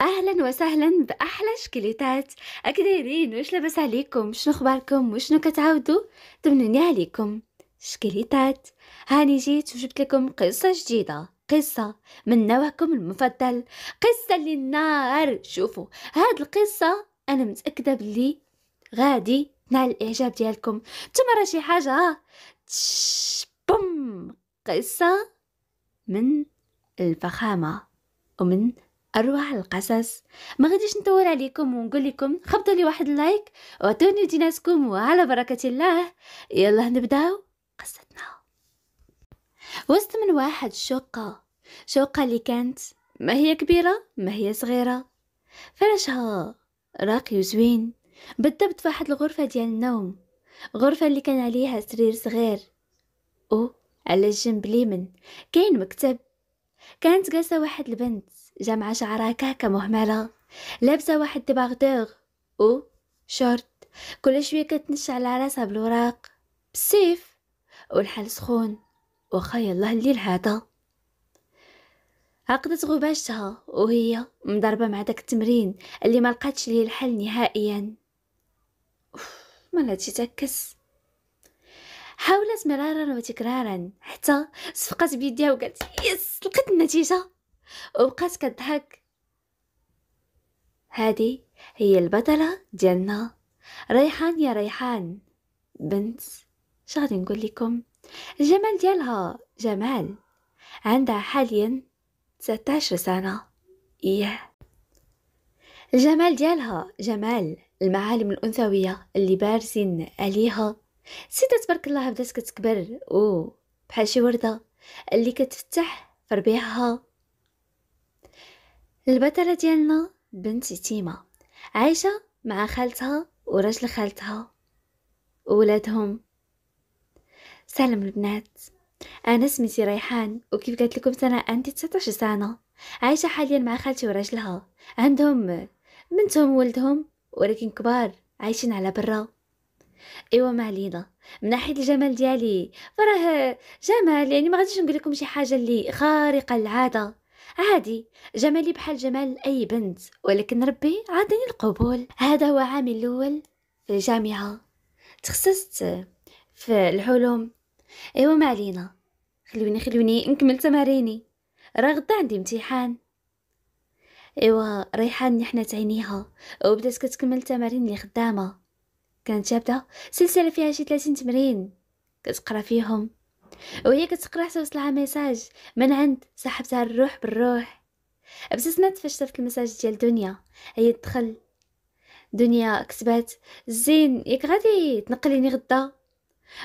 اهلا وسهلا باحلى شكليتات اكدايرين واش لاباس عليكم شنو اخباركم وشنو كتعاودوا طمنوني عليكم شكليتات هاني جيت وجبت لكم قصه جديده قصة من نوعكم المفضل قصة للنار شوفوا هاد القصة أنا متأكدة بلي غادي تنال الإعجاب ديالكم تما راه شي حاجة تش بوم قصة من الفخامة ومن أروع القصص ما غاديش نطول عليكم ونقول لكم خبطوا لي واحد اللايك واعطوني ديناسكم وعلى بركة الله يلا نبداو قصتنا وسط من واحد شقة شقة اللي كانت ما هي كبيرة ما هي صغيرة فرشها راقي وزوين بالضبط في واحد الغرفة ديال النوم غرفة اللي كان عليها سرير صغير أو على الجنب ليمن كاين مكتب كانت جالسة واحد البنت جمع شعرها كهكة مهملة لابسة واحد دباغدوغ و شورت كل شوية كتنش على راسها بالوراق بالسيف والحال سخون وخا الله الليل هذا عقدت غباشتها وهي مضربة مع داك التمرين اللي ما لقاتش ليه الحل نهائيا ما لاتش تكس حاولت مرارا وتكرارا حتى صفقت بيديها وقالت يس لقيت النتيجه وبقات كضحك هادي هي البطلة ديالنا ريحان يا ريحان بنت شغادي نقول لكم الجمال ديالها جمال عندها حاليا 19 سنة إيه الجمال ديالها جمال المعالم الأنثوية اللي بارزين عليها ستة تبارك الله بدات كتكبر أو بحال شي وردة اللي كتفتح في ربيعها البطلة ديالنا بنت يتيمة عايشة مع خالتها ورجل خالتها وولادهم سلام البنات انا سميتي ريحان وكيف قلت لكم سنة عندي 19 سنه عايشه حاليا مع خالتي ورجلها عندهم بنتهم وولدهم ولكن كبار عايشين على برا ايوا ما علينا من ناحيه الجمال ديالي فراه جمال يعني ما غاديش نقول لكم شي حاجه اللي خارقه للعاده عادي جمالي بحال جمال أي بنت ولكن ربي عطيني القبول هذا هو عامي الأول في الجامعة تخصصت في العلوم ايوا ما علينا خلوني خلوني نكمل تماريني راه غدا عندي امتحان ايوا ريحان نحنا تعينيها وبدات كتكمل التمارين اللي خدامه كانت جابده سلسله فيها شي 30 تمرين كتقرا فيهم وهي كتقرا حتى وصلها ميساج من عند صاحبتها الروح بالروح ابتسمت فاش شافت المساج ديال دنيا هي دخل دنيا كتبات زين ياك غادي تنقليني غدا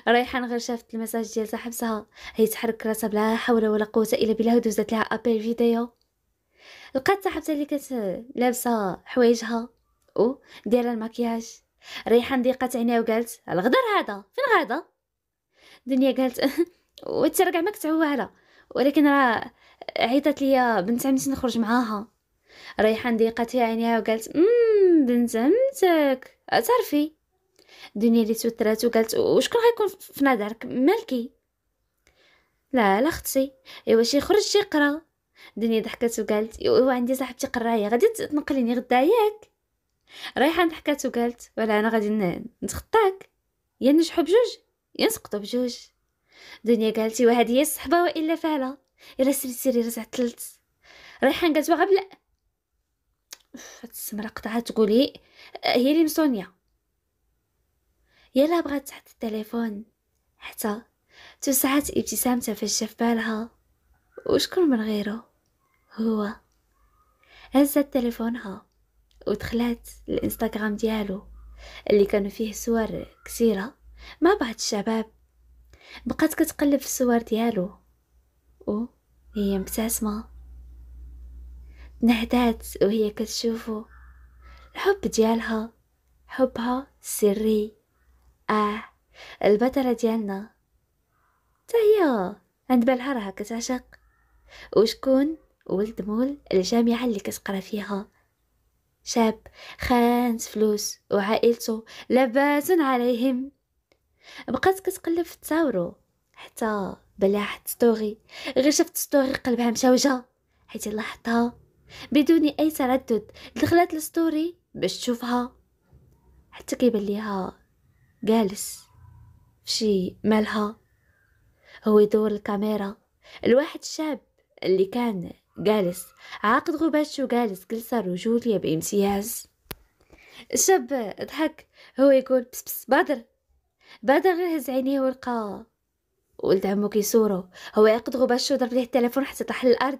ريحان غير شافت المساج ديال صاحبتها هي تحرك راسها بلا حول ولا قوه الا بالله ودوزت لها ابل فيديو لقات صاحبتها اللي كانت لابسه حوايجها او دايره المكياج ريحان ضيقات عينيها وقالت الغدر هذا فين غاده دنيا قالت وانت راه كاع ما كنت ولكن راه عيطت ليا بنت عمتي نخرج معاها ريحان ضيقتها عينيها يعني وقالت امم بنت عمتك تعرفي دنيا اللي توترات وقالت وشكون غيكون في نظرك مالكي لا لا اختي ايوا شي خرج شي قرا دنيا ضحكات وقالت ايوا عندي صاحبتي قرايه غادي تنقليني غدا ياك ريحان ضحكات وقالت ولا انا غادي نتخطاك يا نجحو بجوج ينسقطوا بجوج دنيا قالتي واحد هي الصحبه والا فعلا الا سيري سيري رجعت تلت ريحان قالت واغب لا هاد السمره قطعات تقولي آه، هي اللي مسونيا يلا بغات تحط التليفون حتى توسعت ابتسامتها فاش شاف بالها وشكون من غيره هو هزت تليفونها ودخلات الانستغرام ديالو اللي كانوا فيه صور كثيره ما بعض الشباب بقات كتقلب في الصور ديالو او هي مبتسمه تنهدات وهي كتشوفو الحب ديالها حبها سري اه البطلة ديالنا تهيا هي عند بالها راها كتعشق وشكون ولد مول الجامعة اللي كتقرا فيها شاب خانت فلوس وعائلته لباس عليهم بقات كتقلب في التاورو حتى بلا ستوري غير شفت ستوري قلبها مشوجه حيت لاحظتها بدون اي تردد دخلت للستوري باش تشوفها حتى كيبان ليها جالس شي مالها هو يدور الكاميرا الواحد الشاب اللي كان جالس عاقد غباشته جالس جلسة رجولية بامتياز الشاب ضحك هو يقول بس بس بدر بعد هز عينيه ولقى ولد عمو كيصورو هو يقد غباش وضرب ليه التليفون حتى طاح للارض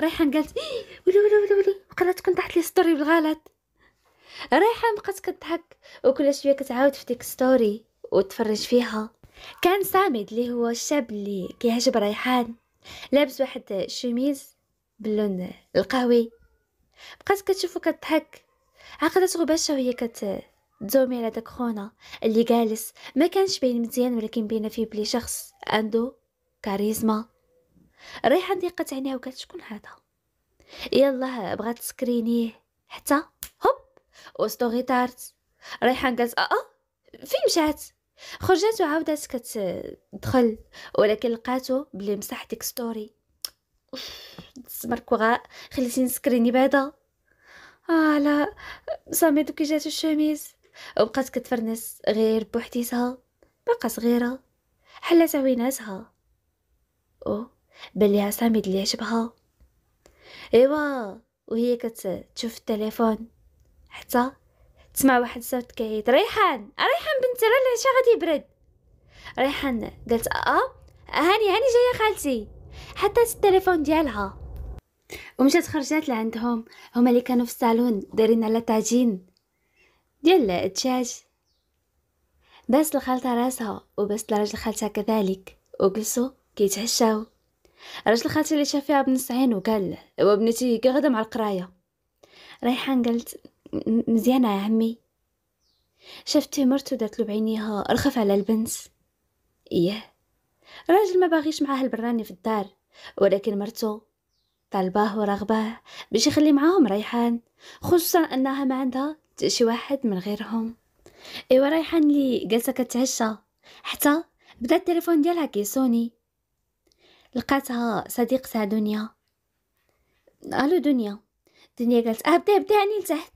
ريحان قالت إيه، ولي ولي ولي ولي وقالت كنت طاحت لي ستوري بالغلط ريحان بقات كضحك وكل شويه كتعاود في ديك ستوري وتفرج فيها كان سامد اللي هو الشاب اللي كيعجب ريحان لابس واحد شوميز باللون القهوي بقات كتشوفو كضحك عقدت غباشه وهي كت دومي على داك خونا اللي جالس ما كانش باين مزيان ولكن باينه فيه بلي شخص عنده كاريزما ريحان دقت عينيها وقالت شكون هذا يلا بغات تسكرينيه حتى هوب وستوري طارت ريحان قالت آه،, اه فين مشات خرجت وعاودت كتدخل ولكن لقاتو بلي مسح ديك ستوري تسمر كوغاء خليتيني نسكريني بعدا اه لا سامي دوكي جاتو الشميز وبقات كتفرنس غير بوحديتها باقا صغيرة حلا تعويناتها او بليها سامي اللي عجبها ايوا وهي كتشوف التليفون حتى تسمع واحد الصوت كيعيط ريحان ريحان بنت راه العشاء غادي يبرد ريحان قالت اه هاني هاني جايه خالتي حتى التليفون ديالها ومشات خرجات لعندهم هما اللي كانوا في الصالون دايرين على طاجين ديال الدجاج باس الخالتة راسها وبس لرجل خالتها كذلك وجلسوا كيتعشاو رجل خالتها اللي شافيها ابن سعين وقال له وابنتي كغدا مع القرايه ريحان قالت مزيانه يا عمي شفت مرتو دات له بعينيها رخف على البنت ايه راجل ما باغيش معاه البراني في الدار ولكن مرتو طلباه ورغباه باش يخلي معاهم ريحان خصوصا انها ما عندها شي واحد من غيرهم ايوا رايحه لي جالسه كتعشى حتى بدا التليفون ديالها كيسوني لقاتها صديقتها دنيا الو دنيا دنيا قالت اه بدا بدا هاني لتحت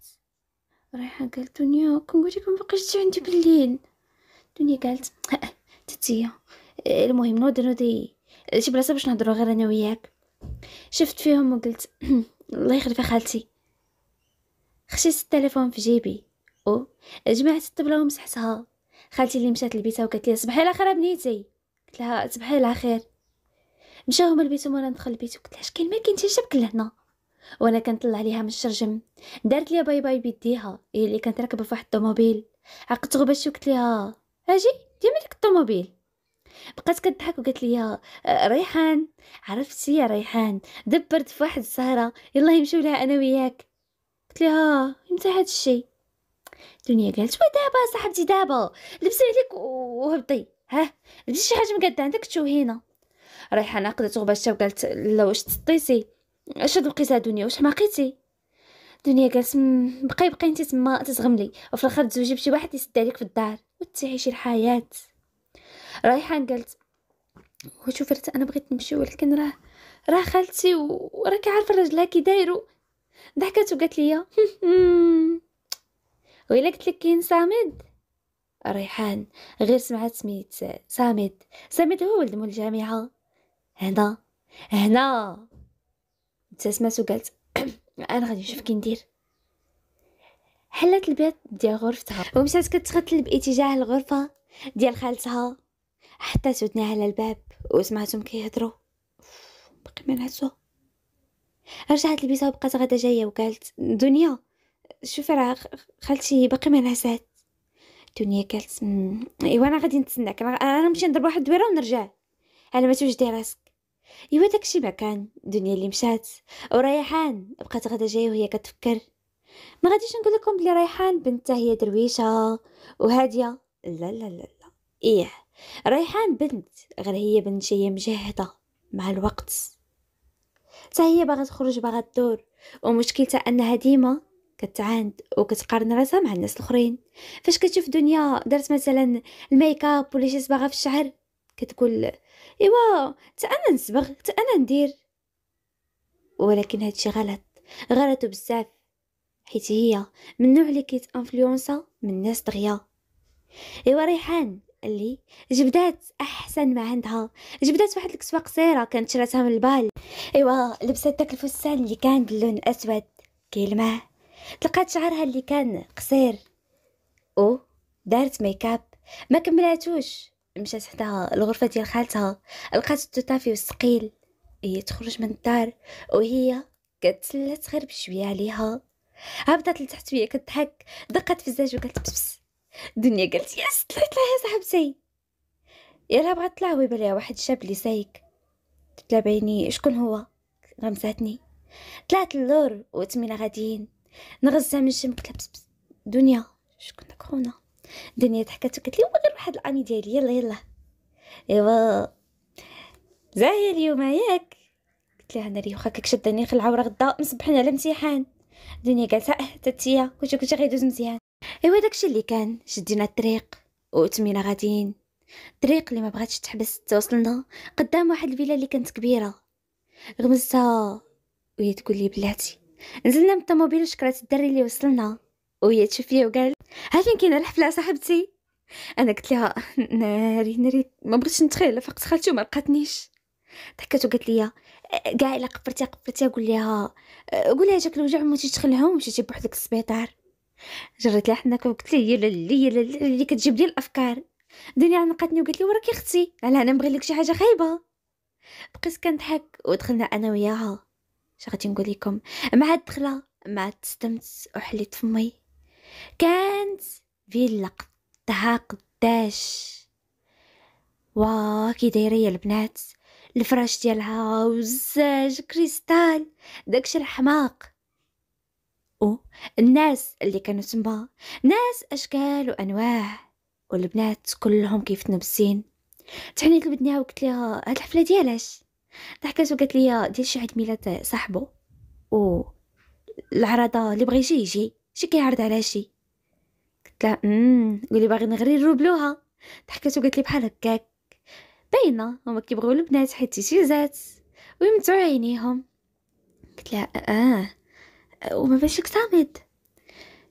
رايحه قالت دنيا كون قلت لك مبقيتش عندي بالليل دنيا قالت تتيا المهم نودي نوضي شي بلاصه باش نهضروا غير انا وياك شفت فيهم وقلت الله يخلي خالتي خشيت التليفون في جيبي او جمعت الطبله ومسحتها خالتي اللي مشات لبيتها وقالت لي صباح على خير بنيتي قلت لها صباح على خير مشاو هما لبيتو وانا ندخل البيت وقلت لها شكون ما كاين حتى شبك لهنا وانا كنطلع ليها من الشرجم دارت ليا باي باي بيديها هي اللي كانت راكبه فواحد الطوموبيل عقدت غباش وقلت ليها اجي ديما مالك الطوموبيل بقات كضحك وقالت لي آه، ريحان عرفتي يا ريحان دبرت في واحد السهره يلا يمشيو لها انا وياك قلت لها امتى هذا الشيء دنيا قالت ودابا صاحبتي دابا لبسي عليك وهبطي ها لبسي شي حاجه مقاده عندك تشوهينا ريحانه قضت غباشتها وقالت لا واش تطيسي اش هاد القصه دنيا واش ماقيتي دنيا قالت بقاي بقاي انت تما تزغملي وفي الاخر تزوجي بشي واحد يسد عليك في الدار وتعيشي الحياه ريحان قالت وشوف رتا انا بغيت نمشي ولكن راه راه خالتي وراكي عارفه الرجل هاكي دايرو ضحكت وقالت لي ويلا قلت لك كاين صامد ريحان غير سمعت سميت صامد صامد هو ولد مول الجامعه هنا هنا ابتسمت وقالت انا غادي نشوف كي ندير حلت البيت ديال غرفتها ومشات كتختل باتجاه الغرفه ديال خالتها حتى سودناها على الباب وسمعتهم كيهضروا باقي ما نعسوا رجعت لبيسا وبقات غدا جايه وقالت دنيا شوفي راه خالتي باقي ما نعسات دنيا قالت ايوا انا غادي نتسناك انا نمشي نضرب واحد الدويره ونرجع على ما توجدي راسك ايوا داكشي ما كان دنيا اللي مشات وريحان بقات غدا جايه وهي كتفكر ما غاديش نقول لكم بلي ريحان بنتها هي درويشه وهاديه لا لا لا لا ايه ريحان بنت غير هي بنت هي مجهده مع الوقت حتى هي باغا تخرج باغا تدور ومشكلتها انها ديما كتعاند وكتقارن راسها مع الناس الاخرين فاش كتشوف دنيا دارت مثلا الميك اب ولا شي صباغه في الشعر كتقول ايوا حتى انا نصبغ حتى انا ندير ولكن هادشي غلط غلط بزاف حيت هي من النوع اللي كيت انفلونسا من الناس دغيا ايوا ريحان اللي جبدات احسن ما عندها جبدات واحد الكسوه قصيره كانت شراتها من البال ايوا لبست داك الفستان اللي كان باللون الاسود كيلمع تلقات شعرها اللي كان قصير او دارت ميكاب ما كملاتوش مشات حداها الغرفة ديال خالتها لقات التوتافي والسقيل هي إيه، تخرج من الدار وهي كتسلى غير بشويه عليها هبطت لتحت وهي كتضحك دقت في الزاج وقالت بس دنيا قالت يس طلعت لها يا صاحبتي يلا بغات تلاوي بلا واحد الشاب اللي سايك قلت بعيني شكون هو غمزاتني طلعت اللور وتمينا غاديين نغزا من الشم قلت بس بس دنيا شكون داك خونا دنيا ضحكات وقالت لي هو غير واحد الاني ديالي يلا يلا ايوا زاهي اليوم ياك قلت لها انا واخا كيك شدني خلعه ورا غدا مصبحين على امتحان دنيا قالت اه تاتيا كلشي كلشي غيدوز مزيان ايوا داكشي اللي كان شدينا الطريق وتمينا غاديين الطريق اللي ما بغاتش تحبس توصلنا قدام واحد الفيلا اللي كانت كبيره غمزتها وهي تقول لي بلاتي نزلنا من الطوموبيل شكرات الدري اللي وصلنا وهي تشوف فيا وقال ها فين كاينه الحفله صاحبتي انا قلت لها ناري ناري ما بغيتش نتخيل فقت خالتي وما لقاتنيش ضحكات وقالت لي كاع الا قفرتي قفرتي قول لها قول لها جاك الوجع ما تيتخلهم مشيتي بوحدك السبيطار جريت لها حناك وقلت لي هي اللي اللي كتجيب لي الافكار دنيا عنقتني وقالت لي وراكي اختي على انا نبغي لك شي حاجه خايبه بقيت كنضحك ودخلنا انا وياها اش غادي نقول لكم مع الدخله مع تستمت وحليت فمي كانت فيلا قدها قداش وا كي دايره يا البنات الفراش ديالها وزاج كريستال داكشي الحماق أو الناس اللي كانوا تما ناس أشكال وأنواع والبنات كلهم كيف تنبسين تحنيت لبنتها وقلت ليها هاد الحفله ديالاش ضحكات وقالت لي ديال شي عيد ميلاد صاحبو و العرضة اللي بغى يجي يجي شي كيعرض على شي قلت لها امم قولي باغي نغري يروبلوها ضحكات وقالت لي بحال هكاك باينه هما كيبغيو البنات حيت تيزات ويمتعوا عينيهم قلت لها اه, آه. وما باش لك صامت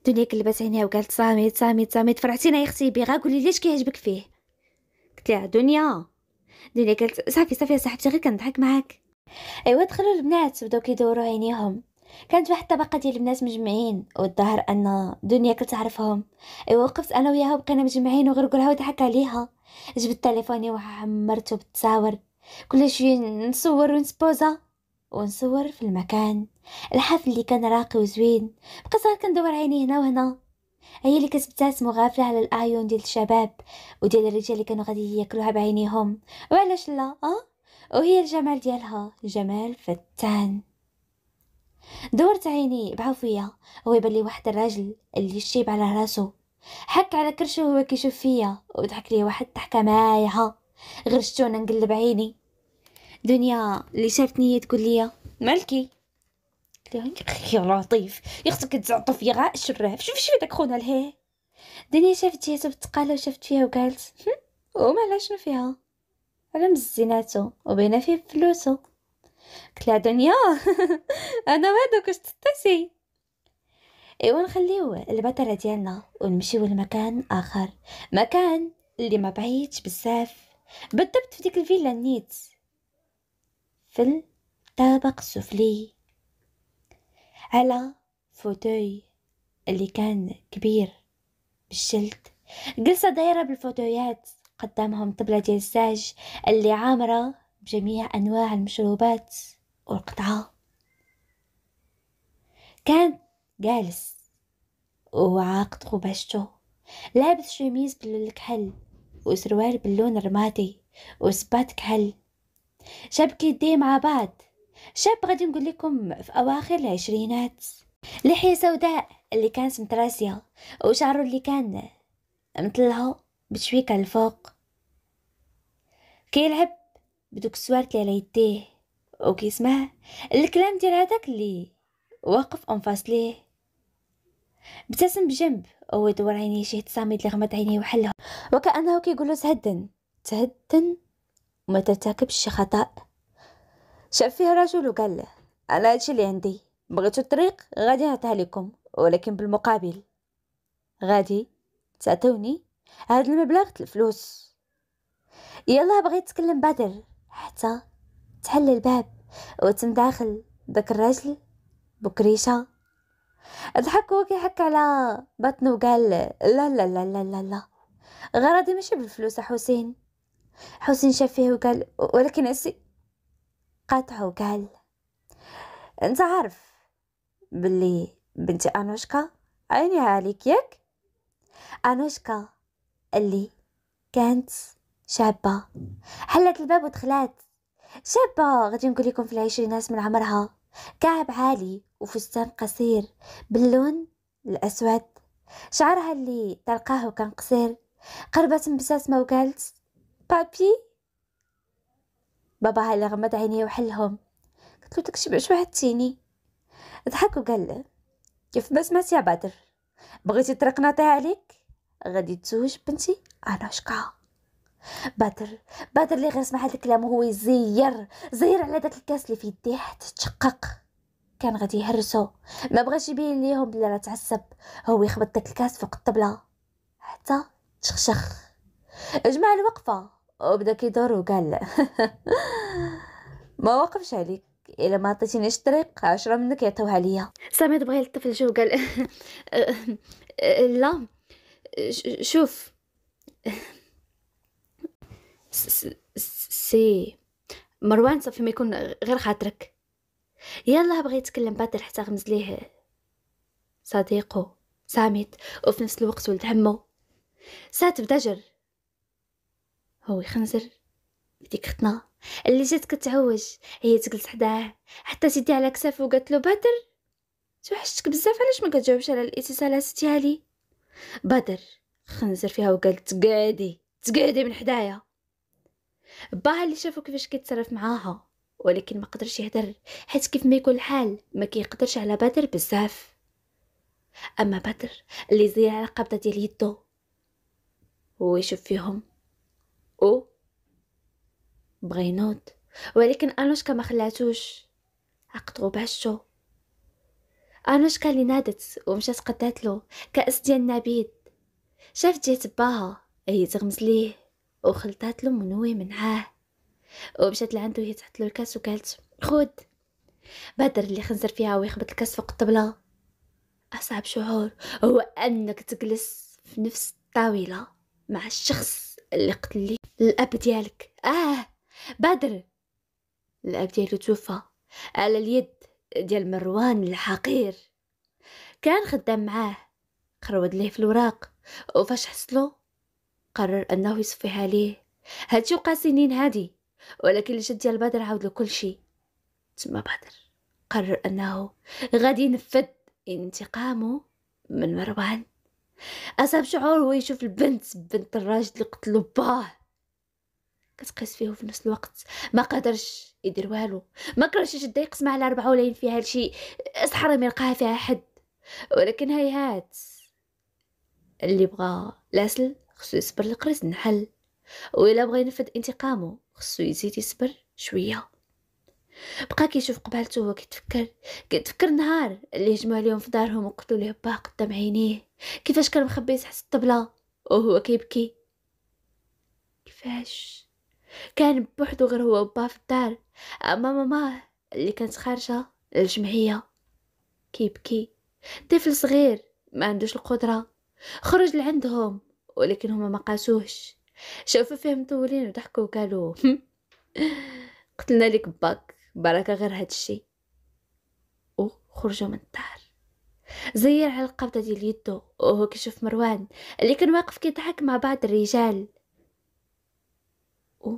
دنيا قلبت عينيها وقالت صامت صامت صامت فرحتينا يا اختي بيغا قولي لي اش كيعجبك فيه قلت لها دنيا دنيا قالت صافي صافي يا صاحبتي غير كنضحك معاك ايوا دخلوا البنات بداو كيدوروا عينيهم كانت واحد الطبقه ديال البنات مجمعين والظاهر ان دنيا كتعرفهم ايوا وقفت انا وياها وبقينا مجمعين وغير قولها وضحك عليها جبت تليفوني وعمرته بالتصاور كل شيء نصور ونسبوزه ونصور في المكان الحفل اللي كان راقي وزوين بقى صار كندور عيني هنا وهنا هي اللي كتبتسم غافلة على الأعين ديال الشباب وديال الرجال اللي كانوا غادي ياكلوها بعينيهم وعلاش لا أه؟ وهي الجمال ديالها جمال فتان دورت عيني بعفوية هو يبان لي واحد الراجل اللي شيب على راسو حك على كرشه وهو كيشوف فيا وضحك لي واحد الضحكه مايعه غير شتو انا نقلب عيني دنيا اللي شافتني هي تقول لي مالكي يا لطيف يخصك تزعطف يا غا الشراف شوف شوف داك خونا لهيه دنيا شافت جهته بالتقالة وشافت فيها وقالت ومالا شنو فيها على مزيناتو وبينا فيه فلوسو قلت لها دنيا انا ما دوك واش تتسي ايوا نخليو البطلة ديالنا ونمشيو لمكان اخر مكان اللي ما بعيدش بزاف بالضبط في ديك الفيلا نيت في الطابق السفلي على فوتوي اللي كان كبير بالجلد جلسة دايرة بالفوتويات قدامهم طبلة ديال الساج اللي عامرة بجميع أنواع المشروبات والقطعة كان جالس وعاقد قباشته لابس شميس باللون الكحل وسروال باللون الرمادي وسبات كحل شاب كيديه مع بعض شاب غادي نقول لكم في أواخر العشرينات لحية سوداء اللي كانت متراسية وشعره اللي كان مطلعه بشويكة الفوق كيلعب بدوك السوارت اللي على يديه وكيسمع الكلام ديال هذاك اللي واقف انفاس ليه ابتسم بجنب ويدور عينيه شي تصاميد اللي غمض عينيه وحلها وكانه كيقول له تهدن تهدن وما ترتكبش خطأ شاف فيها رجل وقال له أنا هادشي اللي عندي بغيتو الطريق غادي نعطيها لكم ولكن بالمقابل غادي تعطوني هاد المبلغ الفلوس يلا بغيت تكلم بدر حتى تحل الباب وتم داخل داك الراجل بكريشه ضحك هو كيحك على بطنه وقال لا لا لا لا لا لا غرضي ماشي بالفلوس حسين حسين شاف فيه وقال ولكن أسي قاطعه وقال أنت عارف باللي بنتي أنوشكا عينيها عليك ياك أنوشكا اللي كانت شابة حلت الباب ودخلات شابة غادي نقول لكم في العشرينات من عمرها كعب عالي وفستان قصير باللون الأسود شعرها اللي تلقاه كان قصير قربت مبساسمة وقالت بابي بابا على غمض عينيه وحلهم قلت له داكشي باش وعدتيني ضحك وقال له كيف ما سمعت يا بدر بغيتي طريق نعطيها عليك غادي تزوج بنتي انا شكا بدر بدر اللي غير سمع هذا الكلام وهو يزير زير على داك الكاس اللي في يديه تشقق كان غادي يهرسو ما بغاش يبين ليهم بلي راه تعصب هو يخبط داك الكاس فوق الطبله حتى تشخشخ اجمع الوقفه وبدا كيدور وقال ما وقفش عليك الا ما عطيتينيش الطريق عشرة منك يعطوها ليا سامي دبغي يلطف الجو قال لا شوف سي مروان صافي ما يكون غير خاطرك يلا بغى يتكلم باطل حتى غمز ليه صديقه ساميت وفي نفس الوقت ولد عمو سات بدجر هو خنزر ديك ختنا اللي جات كتعوج هي تجلس حداه حتى سيدي على كتافه وقالت له بدر توحشتك بزاف علاش ما كتجاوبش على الاتصالات ديالي بدر خنزر فيها وقال تقادي تقادي من حدايا باها اللي شافو كيفاش كيتصرف معاها ولكن ما قدرش يهدر حيت كيف ما يكون الحال ما كيقدرش على بدر بزاف اما بدر اللي زير على القبضه ديال يدو هو يشوف فيهم أو بغينوت ينوض ولكن أنوشكا ما خلاتوش عقدو بعشو أنوشكا اللي نادت ومشات قدات له كأس ديال النبيذ شافت جيت باها هي تغمز ليه وخلطات له منوي معاه ومشات لعندو هي تحط له الكاس وقالت خود بدر اللي خنزر فيها ويخبط الكاس فوق الطبله اصعب شعور هو انك تجلس في نفس الطاوله مع الشخص اللي قتل لي الاب ديالك اه بدر الاب ديالو توفى على اليد ديال مروان الحقير كان خدام معاه قرود ليه في الوراق وفاش حصلو قرر انه يصفيها ليه هادشي وقع سنين هادي ولكن الجد ديال بدر عاود له كلشي تما بدر قرر انه غادي ينفذ انتقامه من مروان اصعب شعور هو يشوف البنت بنت الراجل اللي قتلو باه كتقيس فيه في نفس الوقت ما قدرش يدير والو ما قدرش يشد يقسم على ربعه ولا فيها هادشي صحرا ما يلقاها فيها حد ولكن هيهات اللي بغى لاسل خصو يصبر القرز نحل وإلا بغى ينفذ انتقامه خصو يزيد يصبر شويه بقى كيشوف قبالته وهو كيتفكر كيتفكر النهار اللي هجموا عليهم في دارهم وقتلوا ليه با قدام عينيه كيفاش كان مخبي تحت الطبله وهو كيبكي كيفاش كان بوحدو غير هو وبا في الدار اما ماما اللي كانت خارجه للجمعيه كيبكي طفل صغير ما عندوش القدره خرج لعندهم ولكن هما ما قاسوهش شافوا فيه مطولين وضحكوا وقالوا قتلنا لك باك بركة غير هاد الشي وخرجوا من الدار زير على القبضة ديال يدو وهو كيشوف مروان اللي كان واقف كيضحك مع بعض الرجال و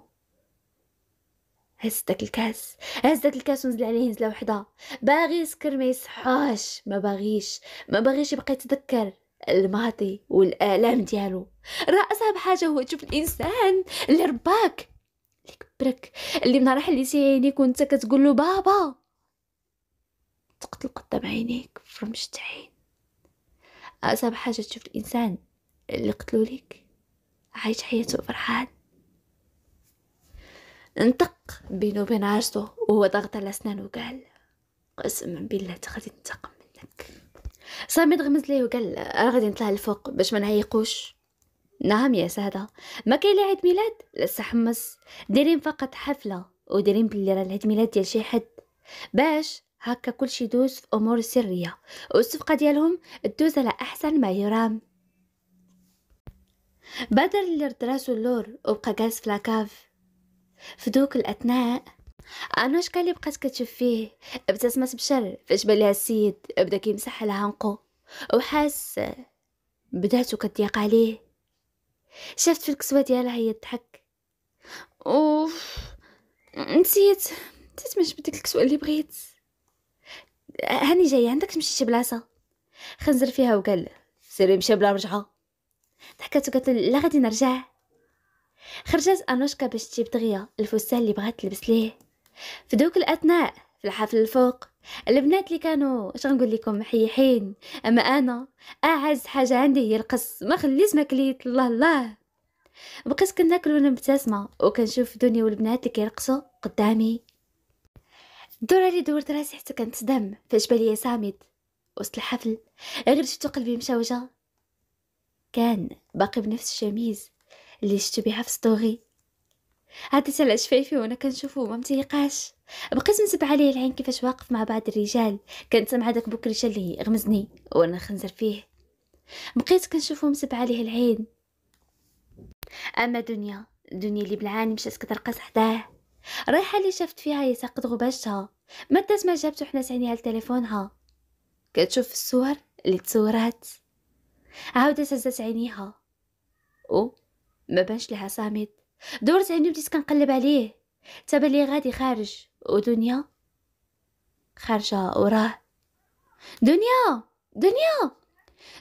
هز داك الكاس هز داك الكاس ونزل عليه نزله وحده باغي يسكر ما يصحاش ما باغيش ما باغيش يبقى يتذكر الماضي والالام ديالو راه اصعب حاجه هو تشوف الانسان اللي رباك برك اللي نهار حليتي عينيك وانت كتقول له بابا تقتل قدام عينيك فرمشت عين اصعب حاجه تشوف الانسان اللي قتلو ليك عايش حياته فرحان انتق بينو بين عرسو وهو ضغط على اسنانه وقال قسما بالله غادي ننتقم منك صامد غمز ليه وقال راه غادي نطلع لفوق باش ما نعيقوش نعم يا سادة ما كاين لا عيد ميلاد لسه حمص دايرين فقط حفلة ودايرين بلي راه العيد ميلاد ديال شي حد باش هكا كلشي يدوز في امور سريه والصفقه ديالهم تدوز على احسن ما يرام بدر اللي رد راسو اللور وبقى جالس في لاكاف في دوك الاثناء انا شكون اللي بقات كتشوف فيه ابتسمت بشر فاش بان ليها السيد بدا كيمسح لها عنقو وحاس بداتو كتضيق عليه شافت في الكسوة ديالها هي تضحك اوف نسيت نسيت ما جبت الكسوة اللي بغيت هاني جايه عندك تمشي شي بلاصه خنزر فيها وقال سيري مشى بلا رجعة ضحكت وقالت لا غادي نرجع خرجت انوشكا باش تجيب دغيا الفستان اللي بغات تلبس ليه في دوك الاثناء في الحفل الفوق البنات اللي كانوا اش غنقول لكم حيحين اما انا اعز حاجه عندي هي القص ما خليت ما كليت الله الله بقيت كناكل وانا مبتسمه وكنشوف دنيا والبنات اللي كيرقصوا قدامي الدوره اللي دورت راسي حتى كنتصدم فاش بالي صامت وسط الحفل غير شفتو قلبي مشوجه كان باقي بنفس الشميز اللي شفتو بها في ستوري هاد تاع العشفيفي وانا كنشوفو ما متيقاش بقيت نتبع عليه العين كيفاش واقف مع بعض الرجال كنت مع داك بوك الرجال اللي غمزني وانا خنزر فيه بقيت كنشوفو متبع عليه العين اما دنيا دنيا اللي بالعاني مشات كترقص حداه رايحه اللي شافت فيها هي غباشها غباشتها مدات ما جابتو حنا سعينيها لتليفونها كتشوف الصور اللي تصورات عاودت هزات عينيها او ما بانش لها صامت دورت عنده بديت كنقلب عليه تبان لي غادي خارج ودنيا خارجه وراه دنيا دنيا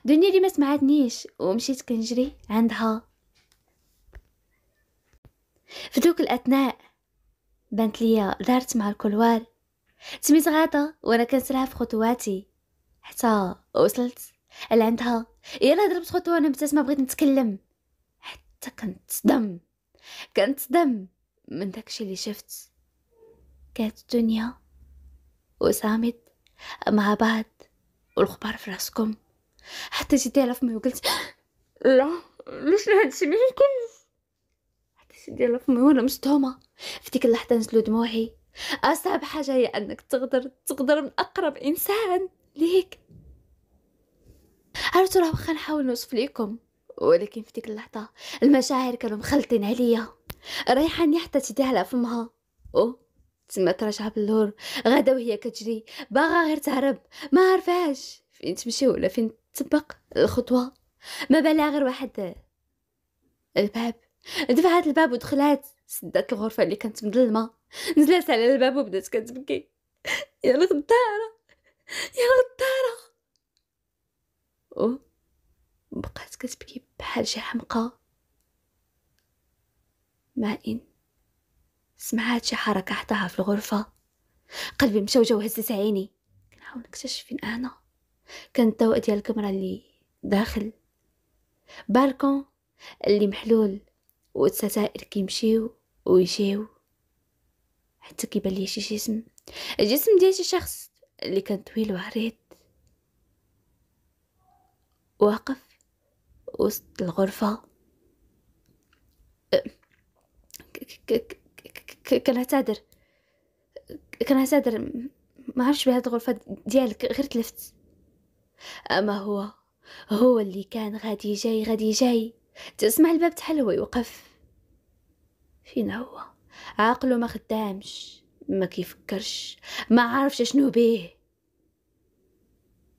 دنيا اللي ما سمعتنيش ومشيت كنجري عندها في دوك الاثناء بانت ليا دارت مع الكلوار تميت غادة وانا كنسرها في خطواتي حتى وصلت لعندها يلا ضربت خطوه انا بتات ما بغيت نتكلم حتى كنت دم كانت دم من داكشي اللي شفت كانت الدنيا وسامد مع بعض والخبار في راسكم حتى جيتي على فمي وقلت لا ليش هادشي ما يمكنش حتى جيتي على فمي وانا مصدومه في ديك اللحظه نزلو دموعي اصعب حاجه هي انك تقدر تقدر من اقرب انسان ليك عرفتوا راه واخا نحاول نوصف ليكم ولكن في تلك اللحظة المشاعر كانوا مخلطين عليا ريحان حتى تدي على فمها أو تما تراجعة باللور غدا وهي كتجري باغا غير تهرب ما عرفاش فين تمشي ولا فين تسبق الخطوة ما بلا غير واحد الباب دفعت الباب ودخلات سدات الغرفة اللي كانت مظلمة نزلت على الباب وبدات كتبكي يا الغدارة يا الغدارة أوه بقات كتبكي بحال شي حمقى مع ان سمعت شي حركه حطاها في الغرفه قلبي مشوجه وهزت عيني كنحاول نكتشف فين انا كان الضوء ديال الكاميرا اللي داخل بالكون اللي محلول والستائر كيمشيو ويجيو حتى كيبان لي شي جسم الجسم ديال شي شخص اللي كان طويل وعريض واقف وسط الغرفة كنعتذر كنعتذر ما عرفش بهذه الغرفة ديالك غير تلفت أما هو هو اللي كان غادي جاي غادي جاي تسمع الباب تحل يوقف فين هو عقله ما خدامش ما كيفكرش ما عارفش شنو بيه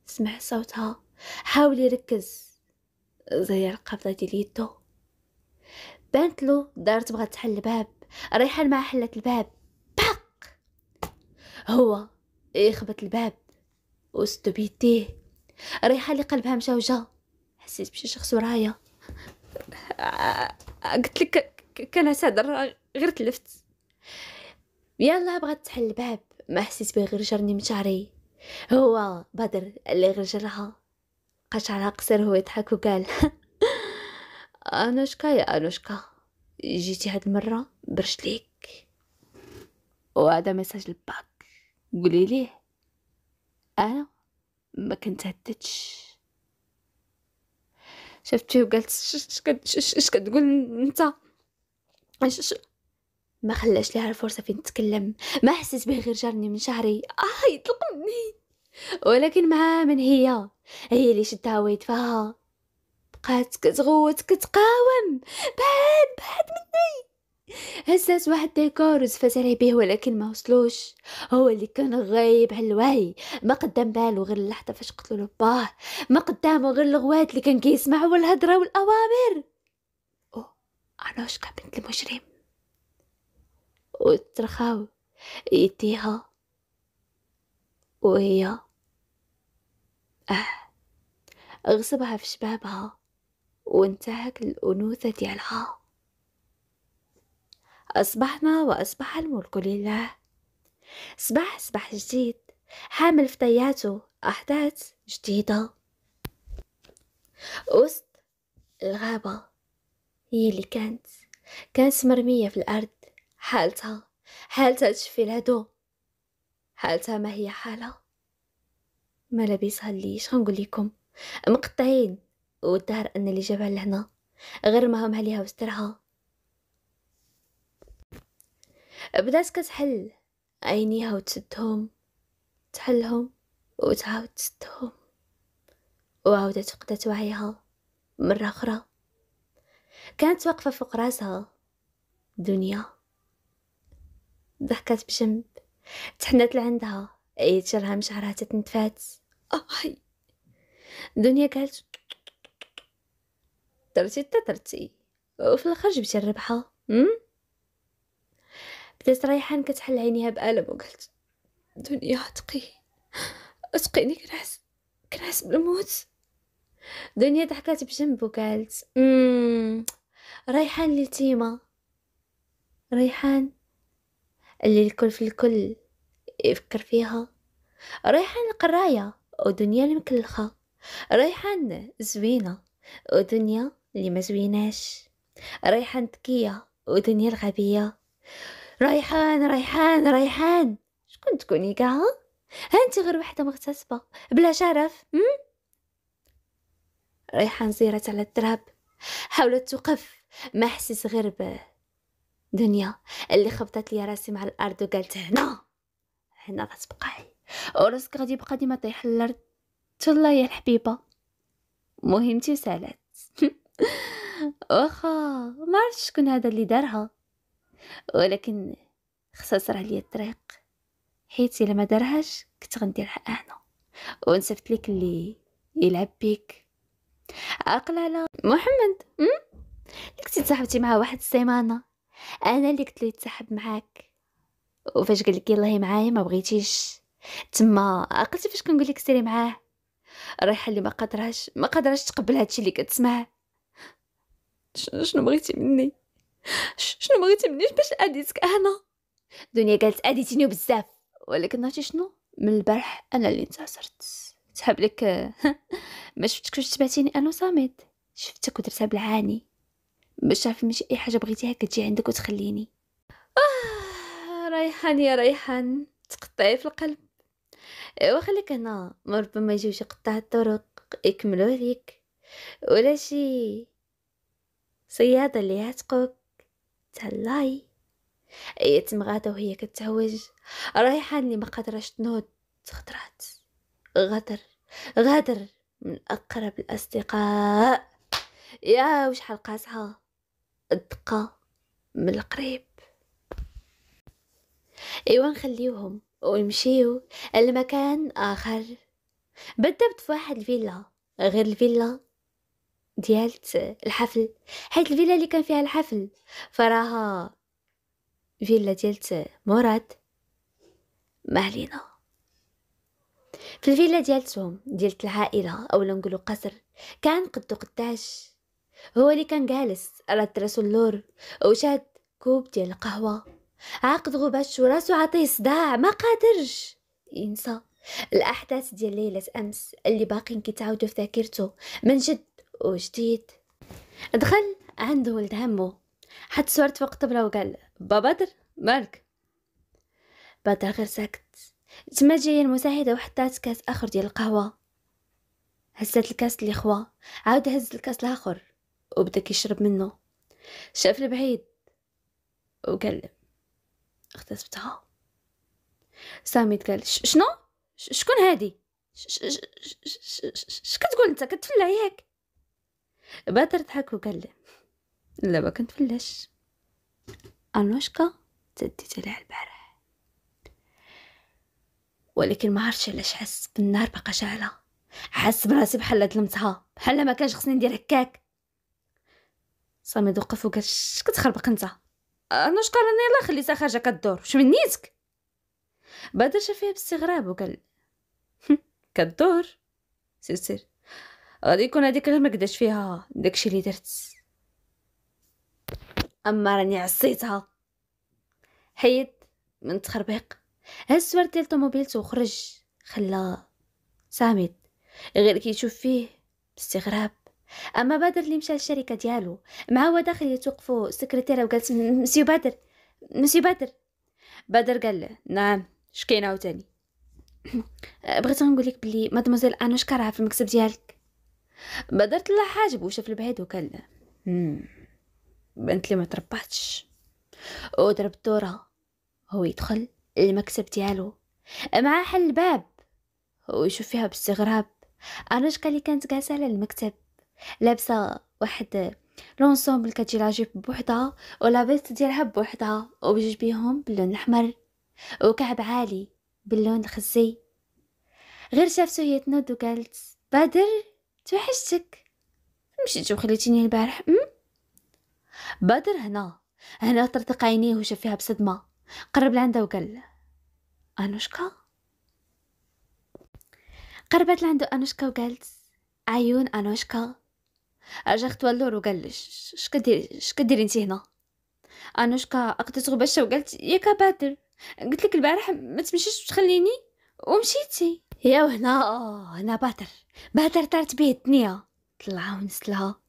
سمع صوتها حاول يركز زي القبضة ديال يدو بانت له دار تبغى تحل الباب ريحان ما حلت الباب باق هو يخبط الباب وسدو بيديه ريحان اللي قلبها مشوجة حسيت بشي شخص ورايا آه، قلت لك كان سادر غير تلفت يلا بغات تحل الباب ما حسيت بيه غير جرني من شعري هو بدر اللي غير جرها على قصر هو يضحك وقال أنوشكا يا أنوشكا جيتي هاد المرة برجليك وهذا مساج لباك قولي ليه أنا ما كنت هدتش شفتيه وقالت اش كتقول انت ما خلاش ليها الفرصه فين تتكلم ما حسيت به غير جرني من شعري اه يطلق مني ولكن مع من هي هي اللي شدها ويدفعها بقات كتغوت كتقاوم بعد بعد مني هزات واحد ديكور وزفت عليه بيه ولكن ما وصلوش هو اللي كان غايب على الوعي ما قدام بالو غير اللحظه فاش قتلوا باه ما قدامه غير الغوات اللي كان كيسمع والهضره والاوامر او انوشكا بنت المجرم وترخاو يديها وهي أه. أغصبها في شبابها وانتهك الأنوثة ديالها أصبحنا وأصبح الملك لله صباح صباح جديد حامل فتياته أحداث جديدة وسط الغابة هي اللي كانت كانت مرمية في الأرض حالتها حالتها تشفي الهدوء حالتها ما هي حالة ما لابسها اللي شغنقول لكم مقطعين والدهر ان اللي جابها لهنا غير ما عليها ليها وسترها بدات كتحل عينيها وتسدهم تحلهم وتعاود تسدهم وعاودت فقدت وعيها مرة أخرى كانت واقفة فوق راسها دنيا ضحكت بجنب تحنت لعندها يتشرها إيه، مشعرها تتنفات أوهي دنيا قالت درتي تدرتي وفي الاخر جبتي الربحه بدات ريحان كتحل عينيها بألم وقالت دنيا اتقي اتقيني كنحس كنحس بالموت دنيا ضحكات بجنب وقالت ريحان اليتيمة ريحان اللي الكل في الكل يفكر فيها ريحان القراية ودنيا المكلخة ريحان زوينة ودنيا اللي ما زويناش ريحان ذكية ودنيا الغبية ريحان ريحان ريحان شكون تكوني كاع هانتي غير وحده مغتصبه بلا شرف ريحان زيرت على التراب حاولت توقف ما حسيت غير به دنيا اللي خبطت لي راسي مع الارض وقالت هنا هنا غتبقاي وراسك غادي يبقى ديما طايح للرد تلا يا الحبيبه مهمتي سالات واخا ما عرفتش شكون هذا اللي دارها ولكن خسر عليا ليا الطريق حيت الا ما دارهاش كنت غنديرها انا ونسفت لك اللي يلعب بيك عقل على محمد م? اللي كنتي تصاحبتي معاه واحد السيمانه انا اللي قلت لي يتصاحب معاك وفاش قال لك يلاه معايا ما بغيتيش تما عقلتي فاش كنقول لك سيري معاه رايحه اللي ما قدرهاش ما قدرهاش تقبل هادشي اللي كتسمع شنو بغيتي مني شنو بغيتي مني باش اديتك انا دنيا قالت اديتيني بزاف ولكن عرفتي شنو من البارح انا اللي انتصرت تحب لك ما شفتك واش تبعتيني انا صامت شفتك ودرتها بالعاني باش تعرفي ماشي اي حاجه بغيتيها كتجي عندك وتخليني ريحان يا ريحان تقطعي في القلب ايوا أه، خليك هنا ربما يجيو شي قطاع الطرق يكملوا عليك ولا شي صيادة اللي يعتقوك تهلاي ايت تمغات وهي كتعوج ريحان اللي ما قدرش تنوض خطرات غدر غدر من اقرب الاصدقاء يا وش حلقاتها الدقه من القريب ايوا نخليوهم ونمشيو لمكان اخر بالضبط في واحد الفيلا غير الفيلا ديالت الحفل حيت الفيلا اللي كان فيها الحفل فراها فيلا ديالت مراد ما علينا في الفيلا ديالتهم ديالت العائله او نقولوا قصر كان قدو قداش هو اللي كان جالس راه راسو اللور وشاد كوب ديال القهوه عقد غباش وراس وعطيه صداع ما قادرش ينسى الاحداث ديال ليله امس اللي باقيين كيتعاودوا في ذاكرته من جد وجديد دخل عنده ولد عمو حط صورت فوق الطبله وقال با بدر مالك بدر غير ساكت تما جايه المساعده وحطات كاس اخر ديال القهوه هزات الكاس لخوا خوا عاود هز الكاس الاخر وبدا كيشرب منه شاف البعيد وقال اغتصبتها ساميت قال شنو شكون هادي اش كتقول انت كتفلع ياك بدر ضحك وقال لا ما كنتفلاش انوشكا تديت لها البارح ولكن ما عرفتش علاش حس بالنار باقا شاعله حس براسي بحال ظلمتها بحال ما كانش خصني ندير هكاك صامد وقف وقال اش كتخربق انت انا آه، شكون راني لا خليتها خارجه كدور شمنيتك بدر شافيها باستغراب وقال كدور سير سير غادي يكون هذيك غير ما قداش فيها داكشي اللي درت اما راني عصيتها حيد من تخربيق هز سوار ديال طوموبيلته وخرج خلا سامد غير كيشوف فيه باستغراب اما بدر اللي مشى للشركه ديالو مع هو داخل يتوقفوا السكرتيره وقالت مسيو بدر مسيو بدر بدر قال له نعم شكينا عاوتاني بغيت نقول لك بلي مادموزيل انا شكرها في المكتب ديالك بدر طلع حاجب وشاف البعيد وقال له بنت لي ما تربحتش وضرب الدوره هو يدخل المكتب ديالو مع حل الباب ويشوف فيها باستغراب انا شكون كانت جالسه على المكتب لابسه واحد لونسومبل كتجي لاجيب بوحدها ولابست ديالها بوحدها وبجوج بيهم باللون الاحمر وكعب عالي باللون الخزي غير شافتو هي تنود وقالت بدر توحشتك مشيتي وخليتيني البارح ام بدر هنا هنا طرطق عينيه وشاف فيها بصدمه قرب لعندها وقال انوشكا قربت لعندو انوشكا وقالت عيون انوشكا رجع تولر وقال لي اش كديري اش كديري انت هنا انوشكا اخذت غبشه وقالت ياك بادر قلت لك البارح ما تمشيش تخليني ومشيتي يا وهنا آه، هنا باتر باتر طارت به الدنيا طلع ونسلها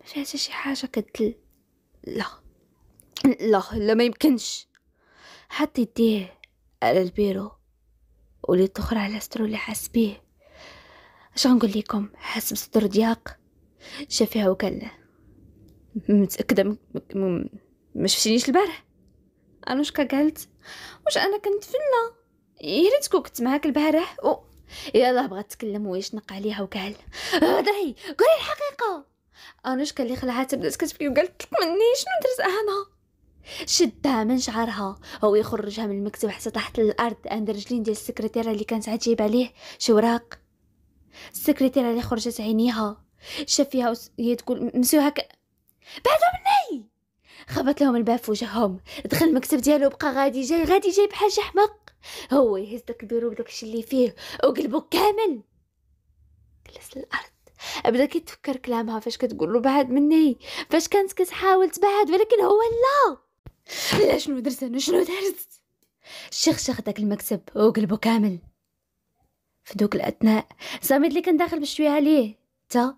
ما فيها شي حاجه كدل لا لا لا ما يمكنش حط يديه على البيرو وليت اخرى على سترو اللي حاس بيه اش غنقول لكم حاس بصدر ضياق شافيها وكلا متأكدة م... م... ما شفتينيش البارح انا واش قالت واش انا كنت فلا يا ريتكو كنت معاك البارح و يلاه بغات تكلم ويشنق عليها وقال هضري قولي الحقيقه انا شكون اللي خلعتها بدات كتبكي وقالت لك مني شنو درت انا شدها من شعرها هو يخرجها من المكتب حتى تحت الارض عند رجلين ديال السكرتيره اللي كانت عجيبه عليه شي وراق السكرتيره اللي خرجت عينيها شاف فيها هي تقول مسيو هكا بعدهم مني خبط لهم الباب في وجههم دخل المكتب ديالو بقى غادي جاي غادي جاي بحال شي حمق هو يهز داك البيرو بداكشي اللي فيه وقلبو كامل جلس الارض بدا كيتفكر كلامها فاش كتقول له بعد مني فاش كانت كتحاول تبعد ولكن هو لا لا شنو درت انا شنو درت شخشخ داك المكتب وقلبو كامل في دوك الاثناء صامد اللي كان داخل بشويه عليه تا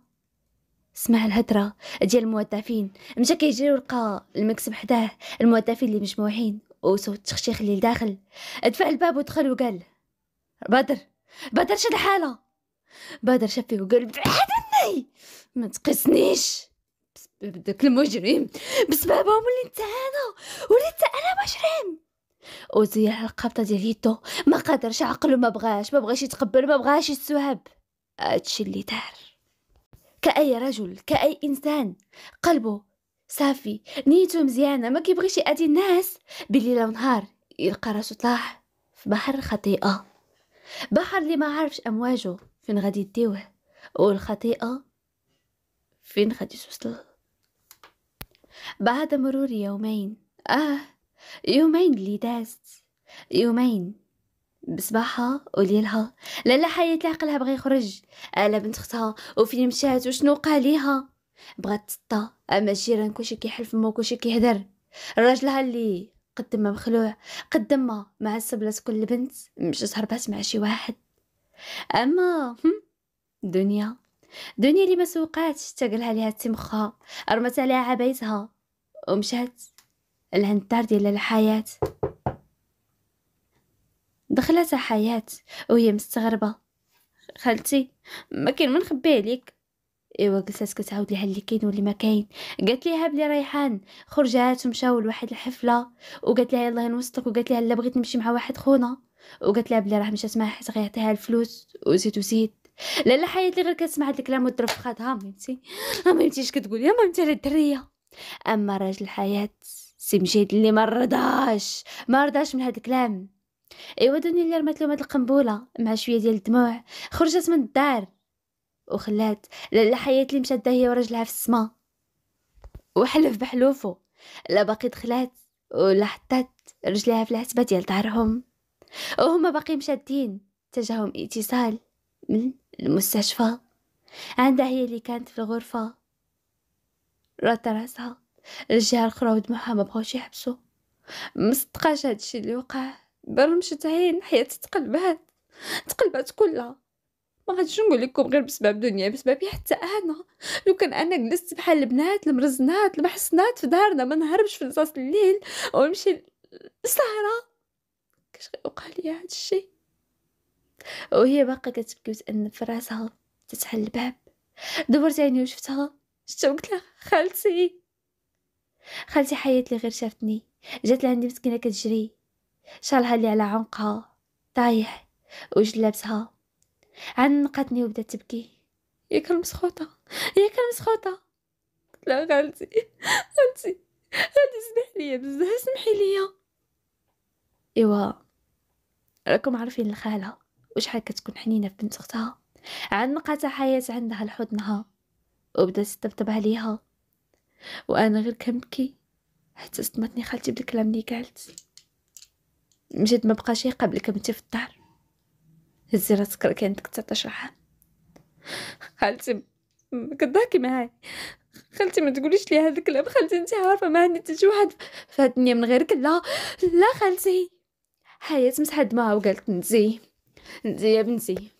سمع الهدرة ديال الموظفين مشى كيجري ولقى المكتب حداه الموظفين اللي مجموعين وصوت تخشيخ اللي لداخل دفع الباب ودخل وقال بدر بدر شد الحالة بدر شاف فيه وقال بعد مني ما تقسنيش بدك المجرم بسببهم انت انا وليت انا مجرم وزيح القبطة ديال يدو ما قادرش عقله ما بغاش ما بغاش يتقبل ما بغاش يتسوهب هادشي اللي دار كأي رجل كأي إنسان قلبه صافي نيته مزيانة ما كيبغيش يأذي الناس بالليل ونهار يلقى راسو طاح في بحر خطيئة بحر اللي ما عارفش أمواجه فين غادي يديوه والخطيئة فين غادي توصل بعد مرور يومين آه يومين اللي دازت يومين بصباحها وليلها لها لالا حياه عقلها بغى يخرج على بنت اختها وفين مشات وشنو وقع ليها بغات تطا اما جيران كلشي كيحل فمو كلشي كيهدر راجلها اللي قد ما مخلوع قد ما معسب كل بنت مش مشات هربات مع شي واحد اما دنيا دنيا اللي ما سوقاتش تقلها ليها تمخها رمت عليها عبايتها ومشات لهند الدار ديال الحياه دخلتها حياة وهي مستغربة خالتي ما كان من نخبيه عليك ايوا جلسات كتعاود ليها اللي كاين واللي ما كاين قالت ليها بلي ريحان خرجات ومشاو لواحد الحفله وقالت لها يلاه نوصلك وقالت لها لا بغيت نمشي مع واحد خونا وقالت لها بلي راه مشات معاه حيت غيعطيها الفلوس وزيد وزيد لا لا حياة اللي غير كتسمع هاد الكلام وتضرب في خاطها فهمتي ما فهمتيش كتقول يا مامتي على الدريه اما راجل حياة سي مجيد اللي ما رضاش ما رضاش من هاد الكلام ايوا دنيا اللي رمات لهم هاد القنبوله مع شويه ديال الدموع خرجت من الدار وخلات لاله حياة اللي مشات هي ورجلها في السما وحلف بحلوفو لا باقي دخلات ولا حطات رجليها في العتبه ديال دارهم وهما باقي مشادين تجاهم اتصال من المستشفى عندها هي اللي كانت في الغرفه رات راسها الجهه الاخرى ودموعها ما بغاوش يحبسوا مصدقاش هادشي اللي وقع برمشت عين حياتي تقلبات تقلبات كلها ما غاديش نقول لكم غير بسبب دنيا بسببي حتى انا لو كان انا جلست بحال البنات المرزنات المحسنات في دارنا ما نهربش في نصاص الليل ونمشي للسهره كاش غيوقع ليا هاد الشيء وهي باقا كتبكي وتأنب في راسها فتح الباب دبرت عيني وشفتها شتا قلت لها خالتي خالتي حياتي غير شافتني جات لعندي مسكينه كتجري شالها اللي على عنقها طايح لابسها عنقتني وبدات تبكي ياك المسخوطه ياك المسخوطه قلت لها خالتي خالتي خالتي سمح لي بزاف سمحي ليا ايوا راكم عارفين الخاله وشحال كتكون حنينه في بنت اختها عنقتها حياه عندها لحضنها وبدات تطبطب عليها وانا غير كنبكي حتى صدمتني خالتي بالكلام اللي قالت مجد ما بقاش يقابلك لك في الدار هزي راسك راه عندك 19 عام خالتي كضحكي معايا خالتي ما تقوليش لي هذا الكلام خالتي انت عارفه ما عندي حتى شي واحد في هاد الدنيا من غيرك لا لا خالتي حياة مسحت دماغها وقالت نزي نزي يا بنتي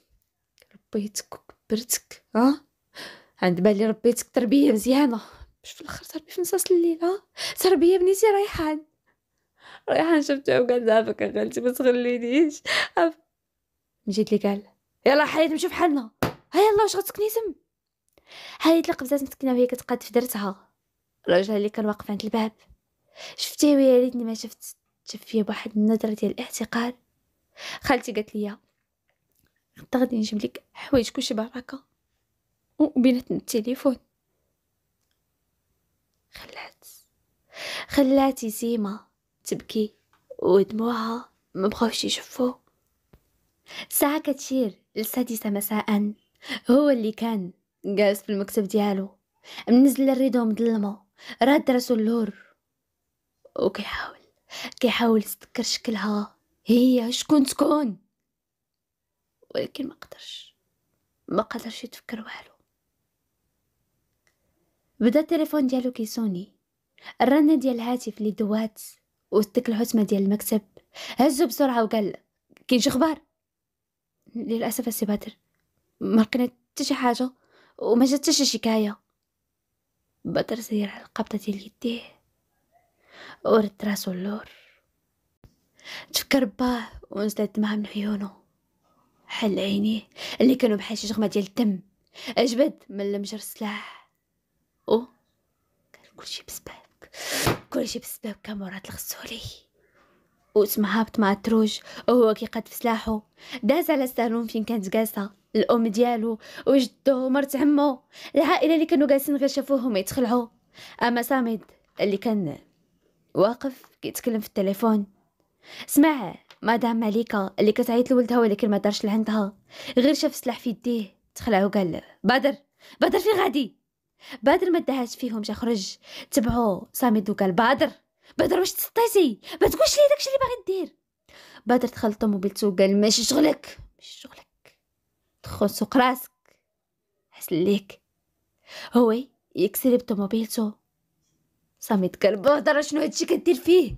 ربيتك وكبرتك ها عند بالي ربيتك تربيه مزيانه باش في الاخر تربي في نصاص الليل ها تربيه بنيتي ريحان ريحان شفتها وقال دافك يا خالتي بس خلينيش مشيت لي قال يلا حيت نشوف حالنا ها يلا واش غتسكني تم حيت لقى قبزات مسكينه وهي كتقاد في درتها الراجل اللي كان واقف عند الباب شفتيه ويا ريتني ما شفت شاف فيا بواحد النظره ديال الاعتقال خالتي قالت لي حتى غادي نجيب لك حوايج كلشي بركه وبيناتنا التليفون خلات خلاتي سيما تبكي ودموعها بخافش يشوفوه ساعة كتشير السادسة مساء هو اللي كان جالس في المكتب ديالو منزل الريدو مظلمه راد راسو اللور وكيحاول كيحاول يتذكر شكلها هي شكون تكون ولكن ما قدرش ما قدرش يتفكر والو بدا التليفون ديالو كيسوني الرنه ديال الهاتف اللي دوات ودك الحتمة ديال المكتب هزو بسرعة وقال كاين شي خبار للأسف السي بدر ما لقينا حتى شي حاجة وما جات حتى شي شكاية بدر سير على القبضة ديال يديه ورد راسو اللور تفكر باه ونزلت الدمعة من عيونو حل عينيه اللي كانوا بحال شي جغمة ديال الدم أجبد من لمجر السلاح أو كان كلشي بسباح كلشي بسبب كامورات الغسولي واسمها هابط مع التروج وهو كيقاد في سلاحه داز على الصالون فين كانت جالسه الام ديالو وجدو ومرت عمو العائله اللي كانوا جالسين غير شافوهم يتخلعوا اما صامد اللي كان واقف كيتكلم في التليفون سمع مدام مليكه اللي كتعيط لولدها ولكن ما دارش لعندها غير شاف السلاح في يديه تخلع وقال بدر بدر فين غادي بادر ما دهاش فيهم خرج تبعو سامي قال بادر بادر واش تسطيتي ما تقولش لي داكشي اللي باغي دير بادر دخل طوموبيلتو قال ماشي شغلك ماشي شغلك دخل سوق راسك حسليك هو يكسر بطوموبيلتو سامي قال بادر شنو هادشي كدير فيه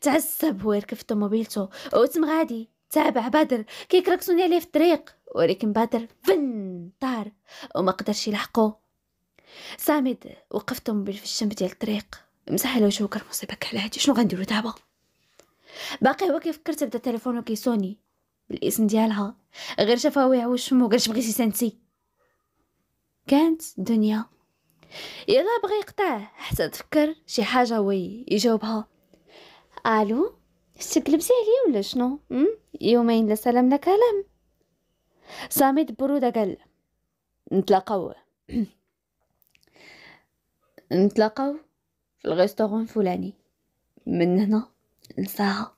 تعصب هو يركب طوموبيلتو وتم غادي تابع بدر كيكركسوني عليه في الطريق ولكن بدر فن طار وما قدرش يلحقو سامد وقفتهم في الشمس ديال الطريق مسح له وجهه كان مصيبك على هادي شنو غنديرو دابا باقي هو كيفكر تبدا تليفونو كيسوني بالاسم ديالها غير شافها ويعوج فمو قالش بغيتي سنتي كانت دنيا يلا بغى يقطع حتى تفكر شي حاجه وي يجاوبها الو استقلبتي عليا ولا شنو يومين لا سلام لا كلام صامد برودة قال نتلاقاو نتلاقاو في الغيستورون فلاني من هنا نساها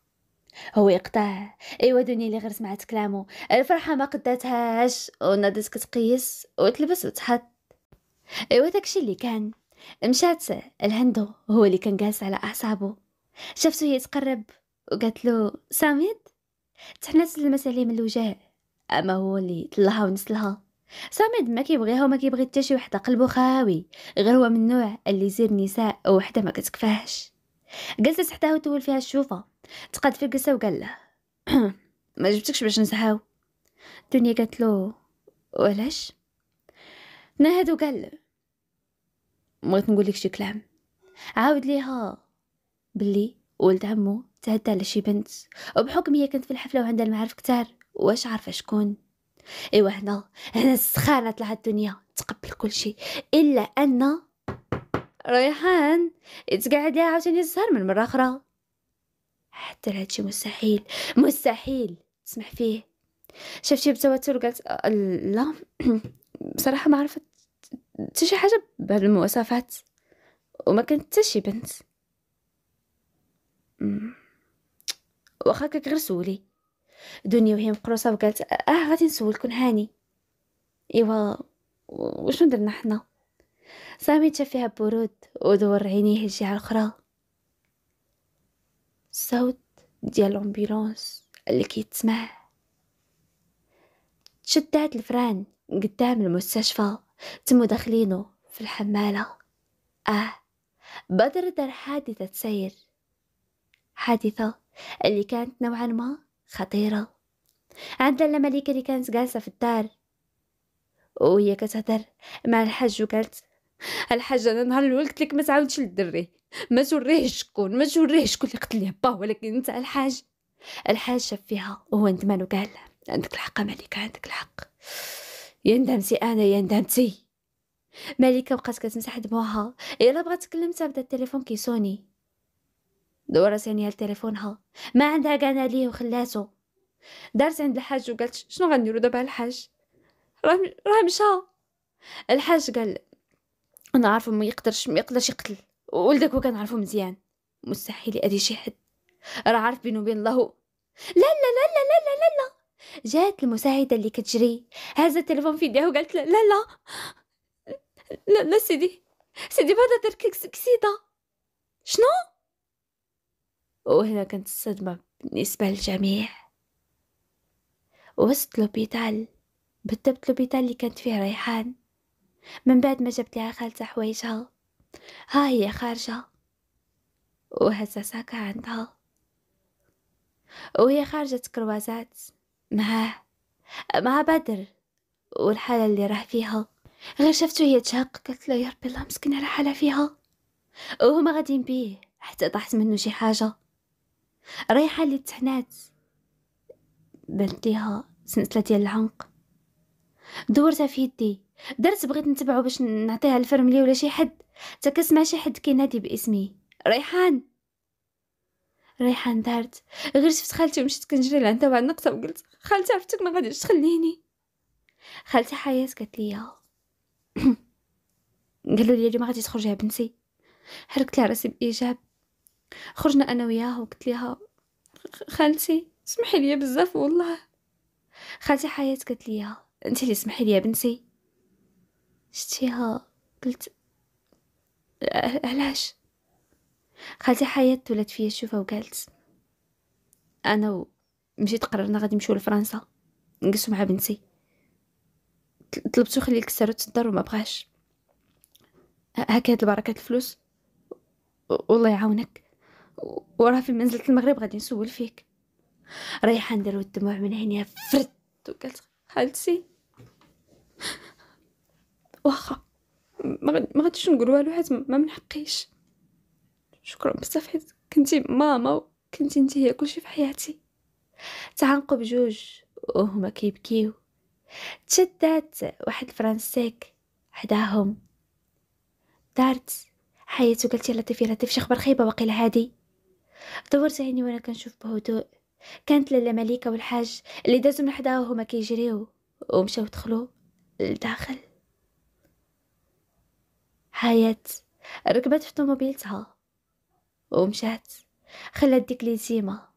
هو يقطع ايوا دنيا اللي غير سمعت كلامه الفرحه ما قداتهاش وناضت كتقيس وتلبس وتحط ايوا داكشي اللي كان مشات الهندو هو اللي كان جالس على اعصابه هي تقرب وقالت له سامد تحنس سلمت من الوجه اما هو اللي طلعها ونسلها صامد ما كيبغيها وما كيبغي حتى شي وحده قلبو خاوي غير هو من النوع اللي يزير النساء وحده ما كتكفاهش جلست حداه وتول فيها الشوفه تقاد في الجلسه وقال له ما جبتكش باش نسحاو الدنيا قالت له علاش نهد وقال له بغيت نقول لك شي كلام عاود ليها بلي ولد عمو تعدى على شي بنت وبحكم هي كانت في الحفله وعندها المعارف كتار واش عارفه شكون ايوا هنا هنا السخانه طلعت الدنيا تقبل كل شيء الا ان ريحان تقعد ليها عاوتاني الزهر من مره اخرى حتى هادشي مستحيل مستحيل تسمح فيه شفتي بتوتر قالت آه، لا بصراحه ما عرفت حتى شي حاجه بهاد المواصفات وما كانت حتى شي بنت واخا كك غير سولي دنيا وهي مقروصة وقالت اه غادي نسولكم هاني ايوا وشنو درنا حنا سامي شاف فيها برود ودور عينيه الجهة الأخرى الصوت ديال الأمبيلونس اللي كيتسمع شدات الفران قدام المستشفى تمو داخلينو في الحمالة آه بدر دار حادثة سير حادثة اللي كانت نوعا ما خطيرة عند الملكة اللي كانت جالسة في الدار وهي كتهضر مع الحاج وقالت الحاج انا نهار الاول قلت لك ما تعاودش للدري ما توريه شكون ما توريه شكون اللي قتل با باه ولكن انت الحاج الحاج شاف فيها وهو ندمان وقال عندك الحق ملكة عندك الحق يا ندمتي انا يا ندمتي ملكه بقات كتمسح دموعها الا بغات تكلم تبدا التليفون كيسوني دورة ثانية لتليفونها ما عندها كان ليه وخلاته دارت عند الحاج وقالت شنو غنديرو دابا الحاج راه مشى الحاج قال انا عارفه ما يقدرش ما يقدرش يقتل ولدك وكنعرفو مزيان مستحيل يأذي شي حد راه عارف بينو وبين الله لا لا لا لا لا لا لا, لا. جات المساعده اللي كتجري هازت التليفون في يديها وقالت لا لا لا لا سيدي سيدي بعدا تركك كسيده شنو وهنا كانت الصدمة بالنسبة للجميع وسط لوبيتال بالضبط لوبيتال اللي كانت فيه ريحان من بعد ما جبت لها خالتها حوايجها ها هي خارجة وهزا ساكا عندها وهي خارجة كروازات معاه مع بدر والحالة اللي راه فيها غير شفتو هي تشاق قلت له يا ربي الله مسكينة راه حالة فيها وهما غاديين بيه حتى طاحت منه شي حاجه ريحة اللي تحنات بانت ليها سنسله ديال العنق دورتها في يدي درت بغيت نتبعو باش نعطيها الفرملية ولا شي حد تا كنسمع شي حد كينادي باسمي ريحان ريحان دارت غير شفت خالتي ومشيت كنجري لعندها بعد النقطة وقلت خالتي عرفتك ما غاديش تخليني خالتي حياة قالت لي قالوا لي ما غادي تخرجي بنتي حركت لها راسي بايجاب خرجنا انا وياها وقلت ليها خالتي سمحي لي بزاف والله خالتي حياة قالت لي انت اللي سمحي لي بنتي شتيها قلت أه، علاش خالتي حياة ولات فيا شوفه وقالت انا و... مشيت قررنا غادي نمشيو لفرنسا نجلسو مع بنتي طلبتو خليه يكسر الدار وما بغاش هكا هاد البركه الفلوس والله يعاونك وراه في منزلة المغرب غادي نسول فيك رايحة نديرو الدموع من عينيها فرد وقالت خالتي واخا ما غاديش نقول والو حيت ما من حقيش شكرا بزاف حيت كنتي ماما كنتي انت هي كلشي في حياتي تعانقوا بجوج وهما كيبكيو تشدات واحد الفرنسيك حداهم دارت حياتو قالت يا لطيفي لطيف شي خبر خايبه واقيلا هادي دور عيني وأنا كنشوف بهدوء كانت لالا مليكة والحاج اللي دازو من حداه وهما كيجريو ومشاو دخلو لداخل حياة ركبت في طوموبيلتها ومشات خلات ديك ليزيما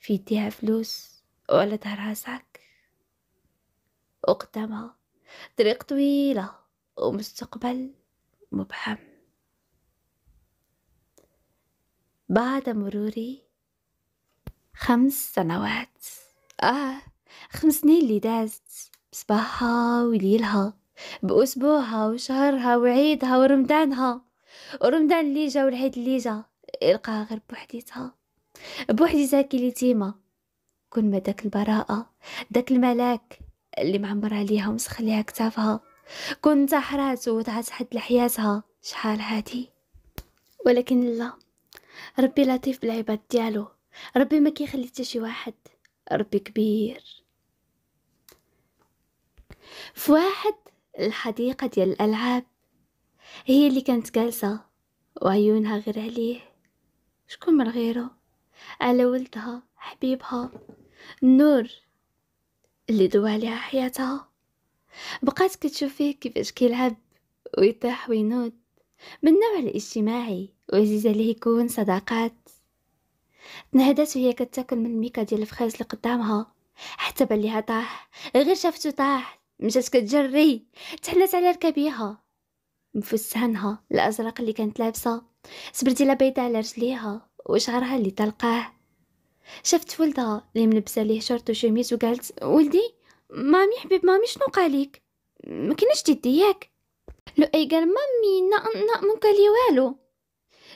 في يديها فلوس وعلى ظهرها ساك وقدامها طريق طويلة ومستقبل مبهم بعد مروري خمس سنوات آه خمس سنين اللي دازت بصباحها وليلها بأسبوعها وشهرها وعيدها ورمضانها ورمضان اللي جا والعيد اللي جا يلقاها غير بوحديتها بوحديتها كليتيما كون ما داك البراءة داك الملاك اللي معمر عليها ومسخليها كتافها كون تحرات وتعت حد لحياتها شحال هادي ولكن لا ربي لطيف بالعباد ديالو ربي ما كيخلي حتى شي واحد ربي كبير في واحد الحديقه ديال الالعاب هي اللي كانت جالسه وعيونها غير عليه شكون من غيره على ولدها حبيبها النور اللي دوى عليها حياتها بقات كتشوف فيه كيفاش كيلعب ويطيح وينوض من النوع الاجتماعي وعزيزة ليه يكون صداقات تنهدات وهي كتاكل من الميكا ديال الفخاز اللي قدامها حتى بان ليها طاح غير شافتو طاح مشات كتجري تحلات على ركبيها مفسانها الازرق اللي كانت لابسه سبرديله بيضه على رجليها وشعرها اللي تلقاه شفت ولدها اللي ملبسه ليه شورت وشميز وقالت ولدي مامي حبيب مامي شنو قالك ما كاينش ديدي ياك لو اي قال مامي نا نا ما قال لي والو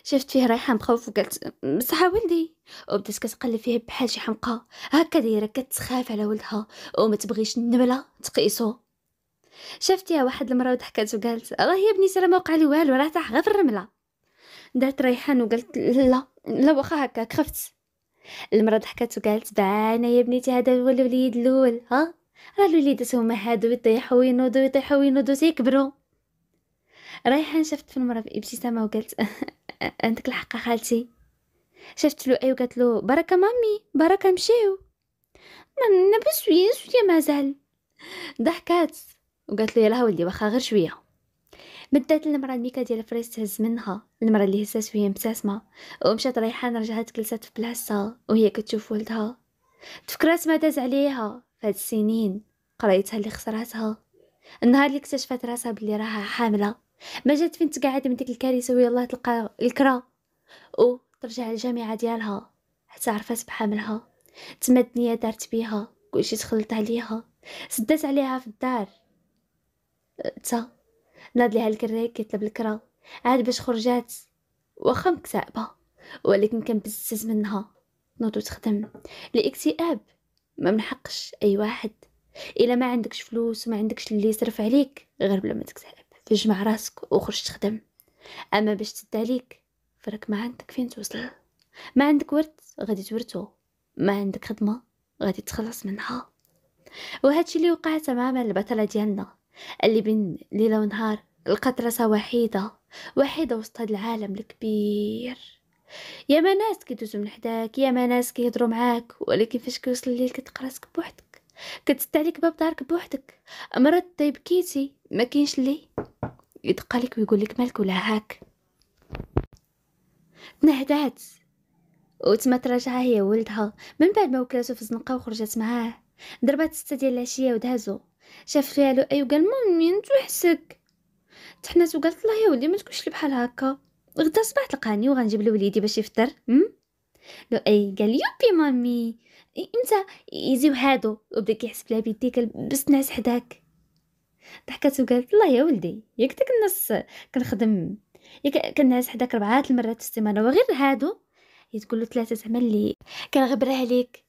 شفت فيه رايحه مخوف وقالت بصح ولدي وبدات كتقلب فيه بحال شي حمقى هكا دايره كتخاف على ولدها وما تبغيش النمله تقيسو شفتيها واحد المرة وضحكات وقالت الله يا بنيتي راه ما وقع لي والو راه طاح غير في الرمله دارت ريحان وقالت لا لا واخا هكاك خفت المرة ضحكات وقالت بانا يا بنيتي هذا هو الوليد الاول ها راه الوليدات هما هادو يطيحو وينوضو يطيحو وينوضو تيكبروا ريحان شفت في المرة بابتسامة وقالت عندك الحق خالتي شافت له اي وقالت له بركه مامي بركه مشيو نبس شويه شويه مازال ضحكات وقالت له يلاه ولدي واخا غير شويه مدات المراه الميكا ديال فريس تهز منها المراه اللي هزات وهي مبتسمه ومشات ريحان رجعت جلست في بلاصتها وهي كتشوف ولدها تفكرات ما داز عليها فهاد السنين قرايتها اللي خسراتها النهار اللي اكتشفت راسها بلي راها حامله ما جات فين تقعد من ديك الكارثه ويلا تلقى الكرا او ترجع للجامعه ديالها حتى عرفات بحاملها تما الدنيا دارت بيها كلشي تخلط عليها سدات عليها في الدار تا ناد ليها الكري كيطلب الكرا عاد باش خرجات واخا مكتئبه ولكن كان بزز منها نوض وتخدم الاكتئاب ما منحقش اي واحد الا ما عندكش فلوس وما عندكش اللي يصرف عليك غير بلا ما تكتئب تجمع راسك وخرج تخدم اما باش تد عليك فرك ما عندك فين توصل ما عندك ورد غادي تورثو ما عندك خدمه غادي تخلص منها الشيء اللي وقع تماما البطله ديالنا اللي بين ليله ونهار لقات راسها وحيده وحيده وسط هاد العالم الكبير يا ما ناس كيدوزو من حداك يا ما ناس كيهضروا معاك ولكن فاش كيوصل الليل كتلقى راسك بوحدك كتستعليك عليك باب دارك بوحدك مرات طيب كيتي ما كاينش لي يدقلك ويقول لك مالك ولا هاك تنهدات وتما تراجع هي ولدها من بعد ما وكلاتو في الزنقة وخرجت معاه ضربات ستة ديال العشية ودهزو شاف فيها لؤي وقال مامي انت وحسك تحنات وقالت الله يا ولدي ما تكونش بحال هكا غدا الصباح تلقاني وغنجيب لوليدي باش يفطر لؤي قال يوبي مامي امتى يزيو هادو وبدا كيحس بلا بيديك بس ناس حداك ضحكات وقالت الله يا ولدي ياك داك النص كنخدم ياك كنعس حداك ربعات المرات في السيمانه وغير هادو هي تقول له ثلاثه زعما اللي كنغبرها عليك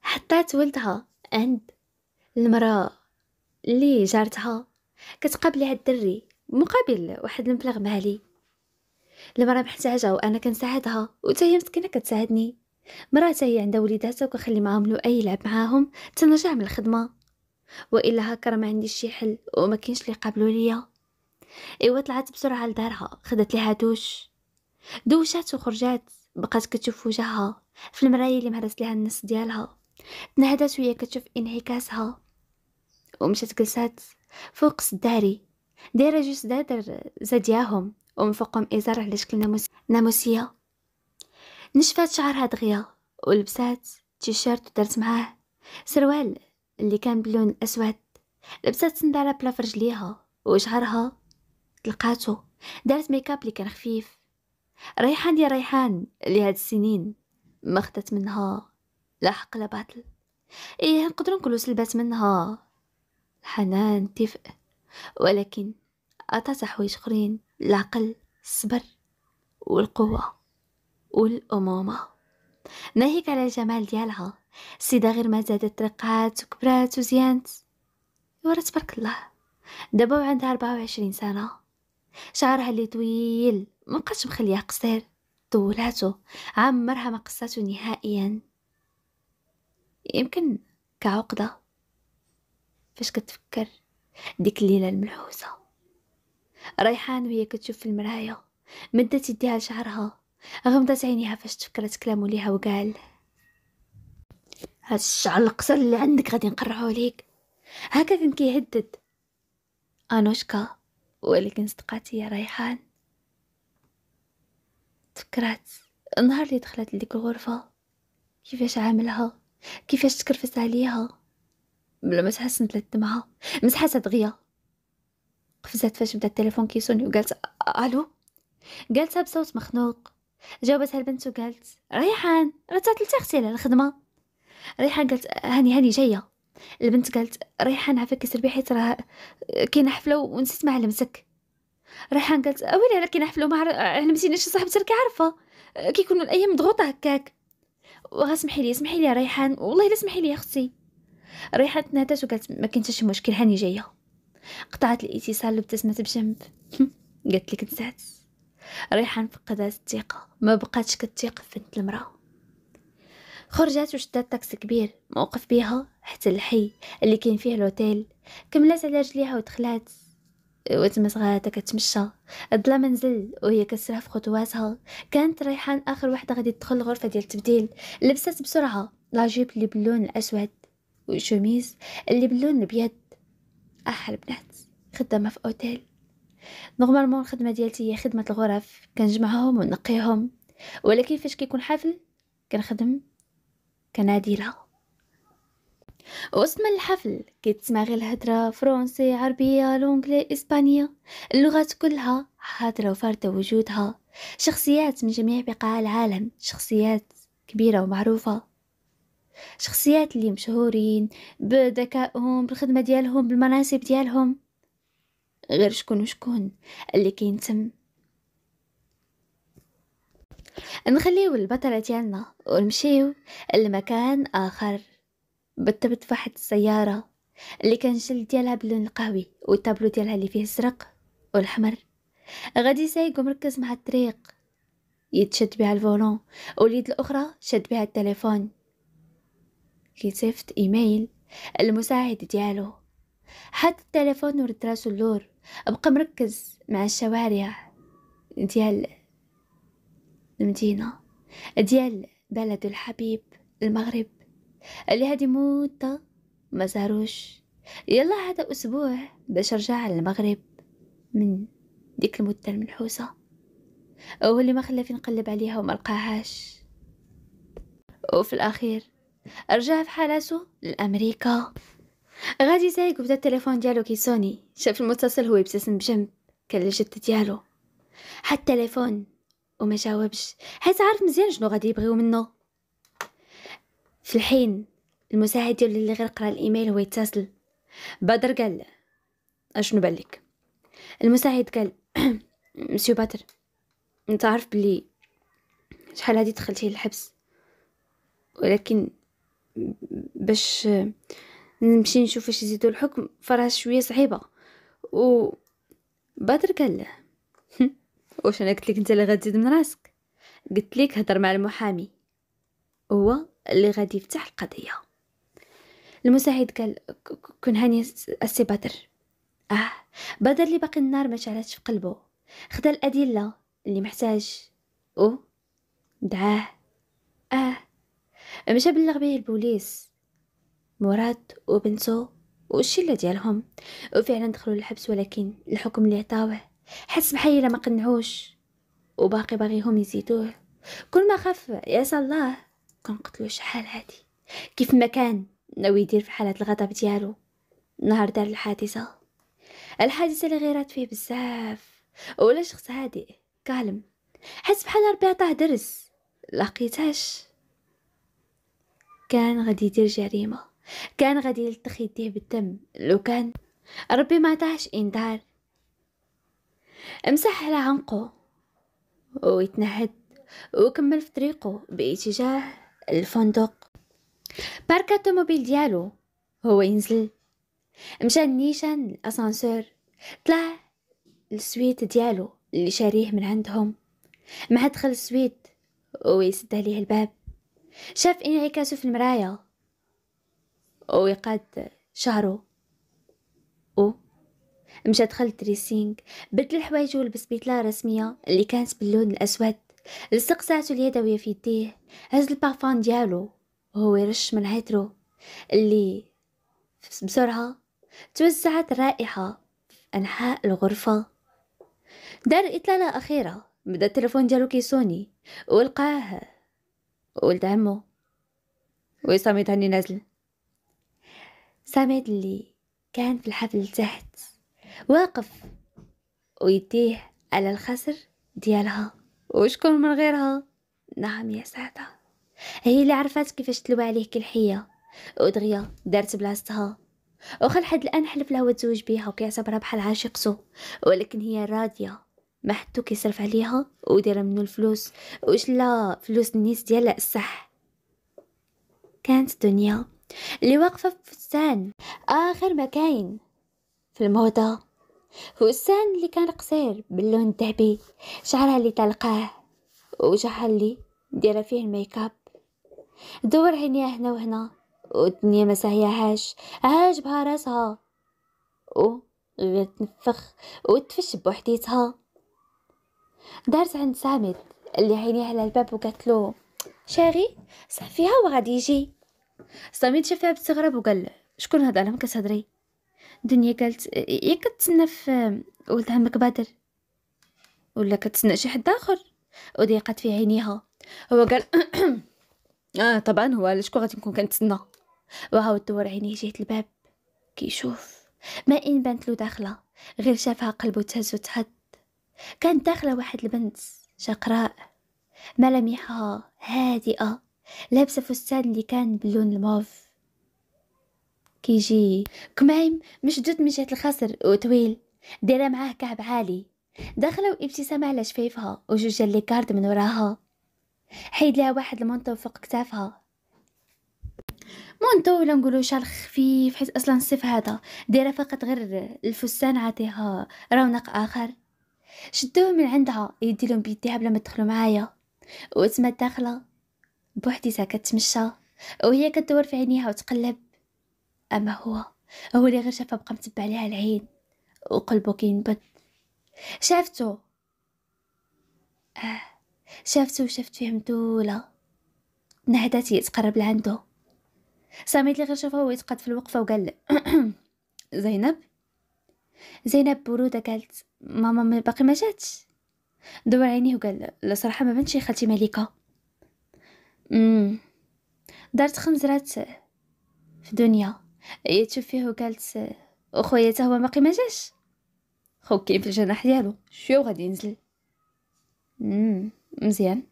حطات ولدها عند المراه اللي جارتها كتقابل هاد الدري مقابل واحد المبلغ مالي المراه محتاجه وانا كنساعدها وتا هي مسكينه كتساعدني مراتها هي عندها وليداتها وكنخلي معاهم لو اي يلعب معاهم تنرجع من الخدمه والا هكا راه ما عنديش شي حل وما كاينش اللي قابلو ليا ايوا طلعت بسرعه لدارها خدت ليها دوش دوشات وخرجات بقات كتشوف وجهها في المرايه اللي مهرس ليها النص ديالها تنهدات وهي كتشوف انعكاسها ومشات جلسات فوق الداري دايره جوج دادر زادياهم ومن فوقهم ازار على شكل ناموس ناموسيه نشفات شعرها دغيا ولبسات تيشيرت ودارت معاه سروال اللي كان باللون الأسود لبسات سندالة بلا في رجليها وشعرها تلقاتو دارت ميكاب اللي كان خفيف ريحان يا ريحان اللي هاد السنين ما خدت منها لا حق لا باطل ايه نقدروا نقولوا سلبات منها الحنان الدفء ولكن عطاتها حوايج اخرين العقل الصبر والقوه والامومه ناهيك على الجمال ديالها السيدة غير ما زادت ترقات وكبرات وزيانت ورا تبارك الله دابا وعندها ربعة وعشرين سنة شعرها اللي طويل مبقاتش مخليها قصير طولاتو عمرها ما قصاتو نهائيا يمكن كعقدة فاش كتفكر ديك الليلة الملحوسة ريحان وهي كتشوف في المراية مدت يديها لشعرها غمضت عينيها فاش تفكرت كلامو ليها وقال هاد الشعر القصر اللي عندك غادي نقرعو ليك هكا كان كيهدد انوشكا ولكن صدقاتي يا ريحان تفكرات النهار اللي دخلت لديك الغرفة كيفاش عاملها كيفاش تكرفس عليها بلا ما تحسنت للدمعة مسحات دغيا قفزات فاش بدا التليفون كيسوني وقالت الو قالتها بصوت مخنوق جاوبتها البنت وقالت ريحان راه تلتي على الخدمه ريحان قالت هاني هاني جايه البنت قالت ريحان عافاك سربي حيت راه كاينه حفله ونسيت ما علمتك ريحان قالت ويلي راه كاينه حفله وما علمتينيش صاحبتي راكي عارفه كيكونوا الايام مضغوطه هكاك وها سمحي لي سمحي لي ريحان والله لا سمحي لي اختي ريحان تنادات وقالت ما كاين حتى شي مشكل هاني جايه قطعت الاتصال وابتسمت بجنب قالت لك نسات ريحان فقدات الثقه ما بقاتش كتثق في بنت المراه خرجت وشدت طاكسي كبير موقف بيها حتى الحي اللي كاين فيه لوتيل كملات على رجليها ودخلات وتمت غادا كتمشى الظلام نزل وهي كسرها في خطواتها كانت ريحان اخر وحده غادي تدخل الغرفه ديال التبديل لبست بسرعه لاجيب اللي باللون الاسود وشوميز اللي باللون الابيض احلى بنات خدامه في اوتيل نورمالمون الخدمه ديالتي هي خدمه الغرف كنجمعهم ونقيهم ولكن فاش كيكون حفل كنخدم كنادي له واسم الحفل غير الهضرة فرنسي عربية لونجلي إسبانية اللغات كلها حاضرة وفاردة وجودها شخصيات من جميع بقاع العالم شخصيات كبيرة ومعروفة شخصيات اللي مشهورين بذكائهم بالخدمة ديالهم بالمناصب ديالهم غير شكون وشكون اللي كينتم نخليو البطلة ديالنا ونمشيو لمكان آخر بالضبط فواحد السيارة اللي كان الجلد ديالها باللون القهوي والتابلو ديالها اللي فيه الزرق والحمر غادي سايق ومركز مع الطريق يتشد بها الفولون واليد الأخرى شد بها التليفون كيتسيفت إيميل المساعد ديالو حط التليفون ورد راسو اللور بقى مركز مع الشوارع ديال المدينة ديال بلد الحبيب المغرب اللي هادي موتة ما زاروش يلا هذا أسبوع باش رجع للمغرب من ديك المدة المنحوسة هو اللي ما خلى في نقلب عليها وما لقاهاش وفي الأخير رجع في حالاته لأمريكا غادي زايق بدا التليفون ديالو كيسوني شاف المتصل هو يبتسم بجنب كان لجدة ديالو حتى التليفون وما جاوبش حيت عارف مزيان شنو غادي يبغيو منه في الحين المساعد ديالو اللي غير قرا الايميل هو يتصل بدر قال اشنو بالك المساعد قال مسيو بدر انت عارف بلي شحال هادي دخلتي للحبس ولكن باش نمشي نشوف واش يزيدو الحكم فراه شويه صعيبه و بدر قال له واش انا قلت لك انت اللي غتزيد من راسك قلت لك هضر مع المحامي هو اللي غادي يفتح القضيه المساعد قال كن هاني السي بدر اه بدر اللي باقي النار ما شعلتش في قلبه خدا الادله اللي محتاج او دعاه اه مشى بلغ به البوليس مراد وبنته والشله ديالهم وفعلا دخلوا للحبس ولكن الحكم اللي عطاوه حس بحالي لما قنعوش وباقي باغيهم يزيدوه كل ما خف يا الله كون قتلو شحال هادي كيف ما كان ناوي يدير في حالة الغضب ديالو نهار دار الحادثة الحادثة اللي غيرات فيه بزاف ولا شخص هادئ كالم حس بحال ربي عطاه درس لقيتاش كان غادي يدير جريمة كان غادي يلتخ يديه بالدم لو كان ربي ما عطاهش انذار مسح على عنقه ويتنهد وكمل في طريقه باتجاه الفندق بارك الطوموبيل ديالو هو ينزل مشى نيشان الاسانسور طلع السويت ديالو اللي شاريه من عندهم مع دخل السويت ويسد عليه الباب شاف انعكاسه في المرايا ويقاد شعره مشى دخل دريسينغ بدل الحوايج ولبس بيتلا رسميه اللي كانت باللون الاسود لصق ساعته اليدويه في يديه هز البارفان ديالو وهو يرش من عطرو اللي بسرعه توزعت الرائحه في انحاء الغرفه دار اطلاله اخيره بدا التلفون ديالو كيسوني ولقاه ولد عمو وي سميت هاني نازل سميت اللي كان في الحفل تحت واقف ويديه على الخسر ديالها وشكون من غيرها نعم يا سعدة هي اللي عرفات كيفاش تلوى عليه كل حية ودغيا دارت بلاصتها وخا لحد الان حلف لها وتزوج بيها وكيعتبرها بحال عاشق سو ولكن هي راضيه ما حدو كيصرف عليها ودير منو الفلوس واش لا فلوس النيس ديال الصح كانت دنيا اللي واقفه في فستان اخر ما كاين في الموضه فستان اللي كان قصير باللون الذهبي شعرها اللي تلقاه وجهها اللي دايره فيه الميكاب دور عينيها هنا وهنا والدنيا ما ساهياهاش عاجبها راسها و غير تنفخ وتفش بوحديتها دارت عند سامد اللي عينيه على الباب وقالت له شاغي صافيها وغادي يجي سامد شافها بالتغرب وقال شكون هاد الام كتهضري دنيا قالت ياك إيه كتسنى في ولدها عمك بدر ولا كتسنى شي حد اخر وضيقت في عينيها هو قال اه طبعا هو شكون غادي نكون كنتسنى وعاود دور عينيه جهه الباب كيشوف ما ان بنت له داخله غير شافها قلبه تهز وتهد كانت داخله واحد البنت شقراء ملامحها هادئه لابسه فستان اللي كان باللون الموف كيجي كمعيم مشدود من جهة الخصر وطويل دايرة معاه كعب عالي داخلة وابتسامة على شفايفها وجوج ديال كارد من وراها حيد لها واحد المنطو فوق كتافها مونتو ولا نقولو شال خفيف حيت اصلا الصيف هذا دايره فقط غير الفستان عاطيها رونق اخر شدوه من عندها يديلهم بيديها بلا ما تدخلوا معايا وتما داخله بوحديتها كتمشى وهي كدور في عينيها وتقلب أما هو هو اللي غير شافها بقى متبع عليها العين وقلبه كينبت شافته آه شافته وشافت فيه مدولة نهدات يتقرب لعندو سميت اللي غير شافه ويتقاد في الوقفة وقال زينب زينب برودة قالت ماما باقي ما جاتش دور عينيه وقال لا صراحة ما بنتش خالتي مليكة دارت خنزرات في دنيا هي تشوف فيه وقالت وخويا حتى هو باقي ما جاش خوك كاين في الجناح ديالو شويه وغادي ينزل امم مزيان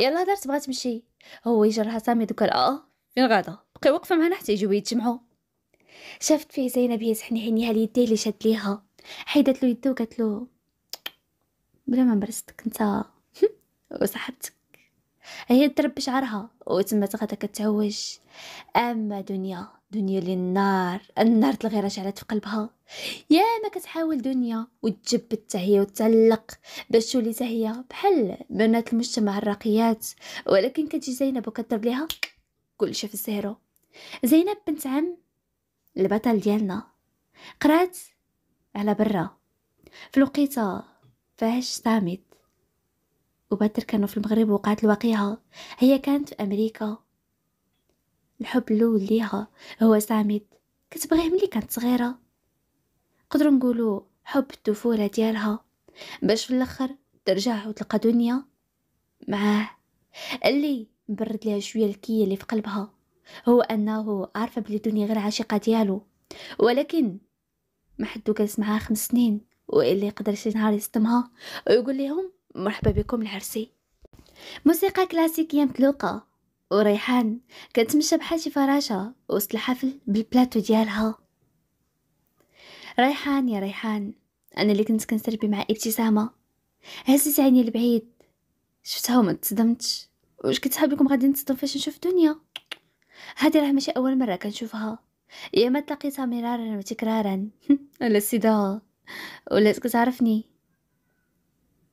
يلا دارت بغات تمشي هو يجرها سامي دوك اه فين غادا بقي واقفه معنا حتى يجيو يتجمعوا شافت فيه زينب هي تحني عينيها ليديه اللي شاد ليها حيدت له يدو قالت له بلا ما مرستك انت وصاحبتك هي تربي شعرها وتما تغدا كتعوج اما دنيا دنيا للنار النار الغيرة شعلت في قلبها يا ما كتحاول دنيا وتجبد حتى هي وتعلق باش تولي هي بحال بنات المجتمع الراقيات ولكن كتجي زينب وكضرب ليها كلشي في الزيرو زينب بنت عم البطل ديالنا قرات على برا في الوقيته فاش صامت وبدر كانوا في المغرب وقعت الواقعه هي كانت في امريكا الحب الاول ليها هو سامد كتبغيه ملي كانت صغيره نقدروا نقولوا حب الطفوله ديالها باش في الاخر ترجع وتلقى دنيا معاه اللي برد لها شويه الكيه اللي في قلبها هو انه عارفه بلي دنيا غير عاشقه ديالو ولكن ما حدو جالس معاها خمس سنين واللي يقدر شي نهار يصدمها ويقول لهم مرحبا بكم العرسي موسيقى كلاسيكيه مطلوقه وريحان كتمشى بحال شي فراشه وسط الحفل بالبلاتو ديالها ريحان يا ريحان انا اللي كنت كنسربي مع ابتسامه هزت عيني لبعيد شفتها وما تصدمتش واش كنت حاب غادي نتصدم فاش نشوف الدنيا هادي راه ماشي اول مره كنشوفها يا ما تلاقيتها مرارا وتكرارا ولا السيده ولا كتعرفني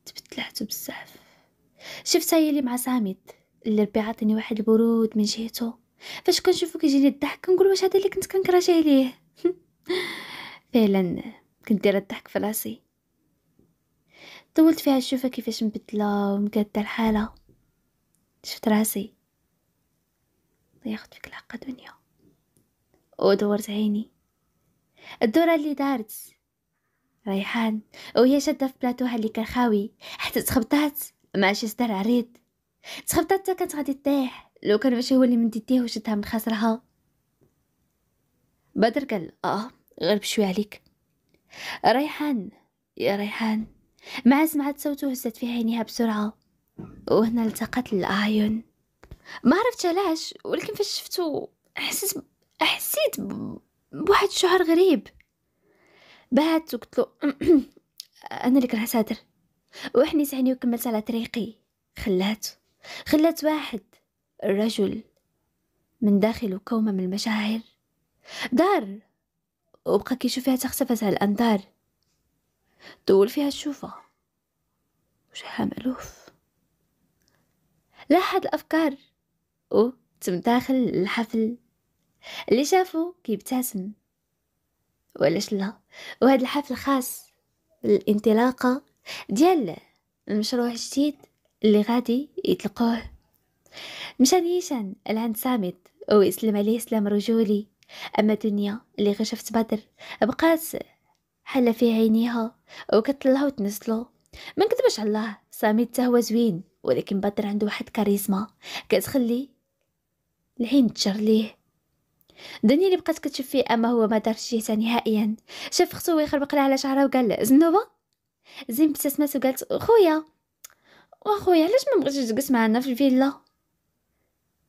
تبدلعت بزاف شفتها هي اللي مع ساميت ربي عاطيني واحد البرود من جهته فاش كنشوفو كيجيني الضحك كنقول واش هذا اللي كنت كنكراش عليه فعلا كنت دايره الضحك في راسي طولت فيها نشوفها كيفاش مبدله ومقاده الحاله شفت راسي ياخد فيك الحق دنيا ودورت عيني الدوره اللي دارت ريحان وهي شاده في بلاطوها اللي كان خاوي حتى تخبطات مع شي عريض تخبطات حتى كانت غادي طيح لو كان ماشي هو اللي من يديه وشدها من خاصرها بدر قال اه غير بشوي عليك ريحان يا ريحان مع سمعت صوته هزت في عينيها بسرعه وهنا التقت الاعين ما عرفتش علاش ولكن فاش شفتو حسيت حسيت بواحد الشعور غريب بعد وقلت له انا اللي كرهت هدر وحنيت عيني وكملت على طريقي خلات خلت واحد الرجل من داخل كومة من المشاعر دار وبقى كيشوف فيها تختفت هالأنظار طول فيها تشوفها وجهها مألوف لاحظ الأفكار تم داخل الحفل اللي شافو كيبتسم ولاش لا وهذا الحفل خاص بالانطلاقة ديال المشروع الجديد اللي غادي يتلقوه مشى نيشان لعند صامت ويسلم عليه سلام رجولي أما دنيا اللي غشفت بدر بقات حلا في عينيها وكتطلها وتنسلو ما نكذبش على الله صامت تهوى زوين ولكن بدر عنده واحد كاريزما كتخلي العين تشر ليه دنيا اللي بقات كتشوف فيه اما هو ما شي جهتها نهائيا شاف خصو ويخربق لها على شعرها وقال زنوبه زين ابتسمت وقالت خويا واخويا علاش ما بغيتيش تجلس معنا في الفيلا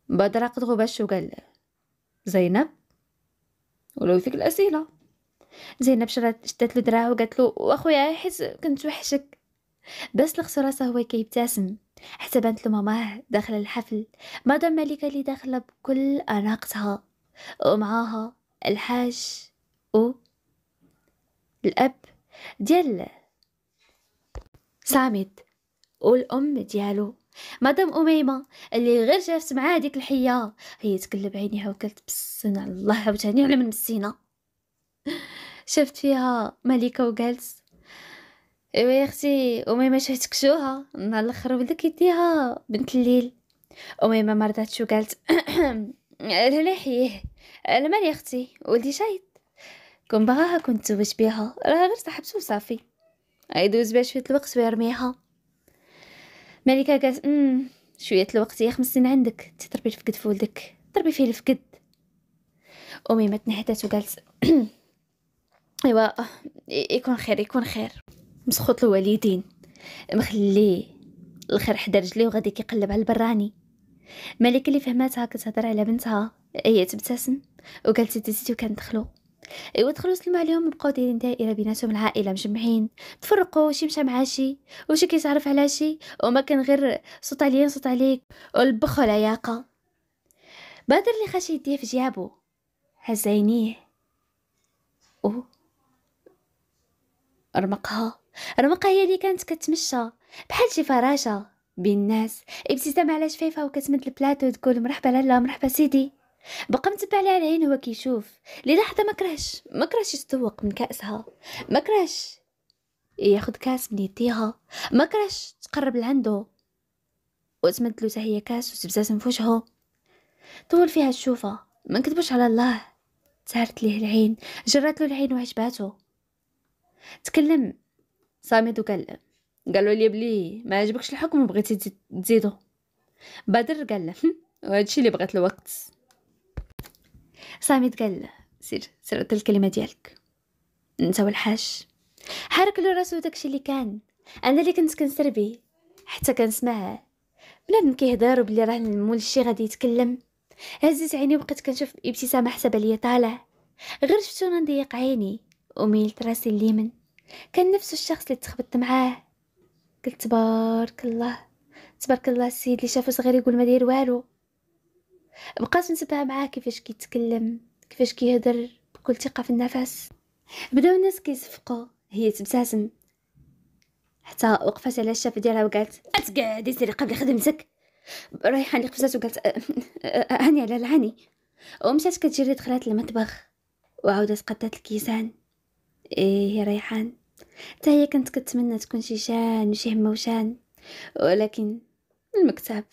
بدر قد غباش وقال زينب ولو فيك الاسئله زينب شرات شدات له دراعه وقالت له واخويا حيت كنت وحشك بس لخص راسه هو كيبتسم حتى بانت له ماماه داخل الحفل مدام مليكه اللي داخله بكل اناقتها ومعاها الحاج و الاب ديال صامت والأم ديالو مدام أميمة اللي غير شافت معاه ديك الحية هي تقلب عينيها وقالت بسنا الله عاوتاني على من مسينا شفت فيها مليكة وقالت ايوا يا اختي اميمه شفتك شوها النهار الاخر ولك يديها بنت الليل اميمه ما رضاتش وقالت لا حيه انا يا اختي ولدي شايط كون باغاها كنت تزوج بيها راه غير صاحبته وصافي غيدوز بها شويه الوقت ويرميها ملكه قالت امم شويه الوقت يا خمس سنين عندك تضربي في ولدك ضربي فيه الفقد امي ما تنهدات وقالت ايوا يكون خير يكون خير مسخوط الوالدين مخليه الخير حدا رجليه وغادي كيقلب على البراني ملكه اللي فهماتها كتهضر على بنتها هي تبتسم وقالت دزتي كندخلو ايوا دخلوا سلموا عليهم بقاو دايرين دائره بيناتهم العائله مجمعين تفرقوا شي مشى مع شي وشي كيتعرف على شي وما كان غير صوت عليا صوت عليك والبخ والعياقه بدر اللي خاش يديه في جيابو هز عينيه او رمقها رمقها هي اللي كانت كتمشى بحال شي فراشه بين الناس ابتسامه على شفيفه وكتمد البلاطو تقول مرحبا لالا مرحبا سيدي بقى متبع على العين هو كيشوف للحظه ما كرهش ما كرهش من كاسها ما كرهش ياخد كاس من يديها ما كرهش تقرب لعندو له هي كاس وتبزاز من وجهو طول فيها الشوفة ما نكذبوش على الله سهرت ليه العين جرات له العين وعجباته تكلم صامد وقال قالوا لي بلي ما عجبكش الحكم وبغيتي تزيدو بدر قال له وهادشي اللي بغات الوقت سامي قال سير سير قلت الكلمة ديالك نساو الحاج حرك له راسو داكشي اللي كان انا اللي كنت كنسر به حتى كنسمعها بنادم كيهضر وبلي راه المول شي غادي يتكلم هزيت عيني وبقيت كنشوف ابتسامه حسابه ليا طالع غير شفتو انا نضيق عيني وميلت راسي اليمين كان نفس الشخص اللي تخبطت معاه قلت تبارك الله تبارك الله السيد اللي شافو صغير يقول ما داير والو بقات نتبع معاه كيفاش كيتكلم كيفاش كيهضر بكل ثقه في النفس بداو الناس كيصفقوا هي تبتسم حتى وقفات على الشاف ديالها وقالت اتقعدي سيري قبل خدمتك رايحه لقفزات وقالت أه، أه، هاني على العاني ومشات كتجري دخلات المطبخ وعاودت قدات الكيسان ايه ريحان حتى هي كانت كتمنى تكون شي شان وشي هموشان ولكن المكتب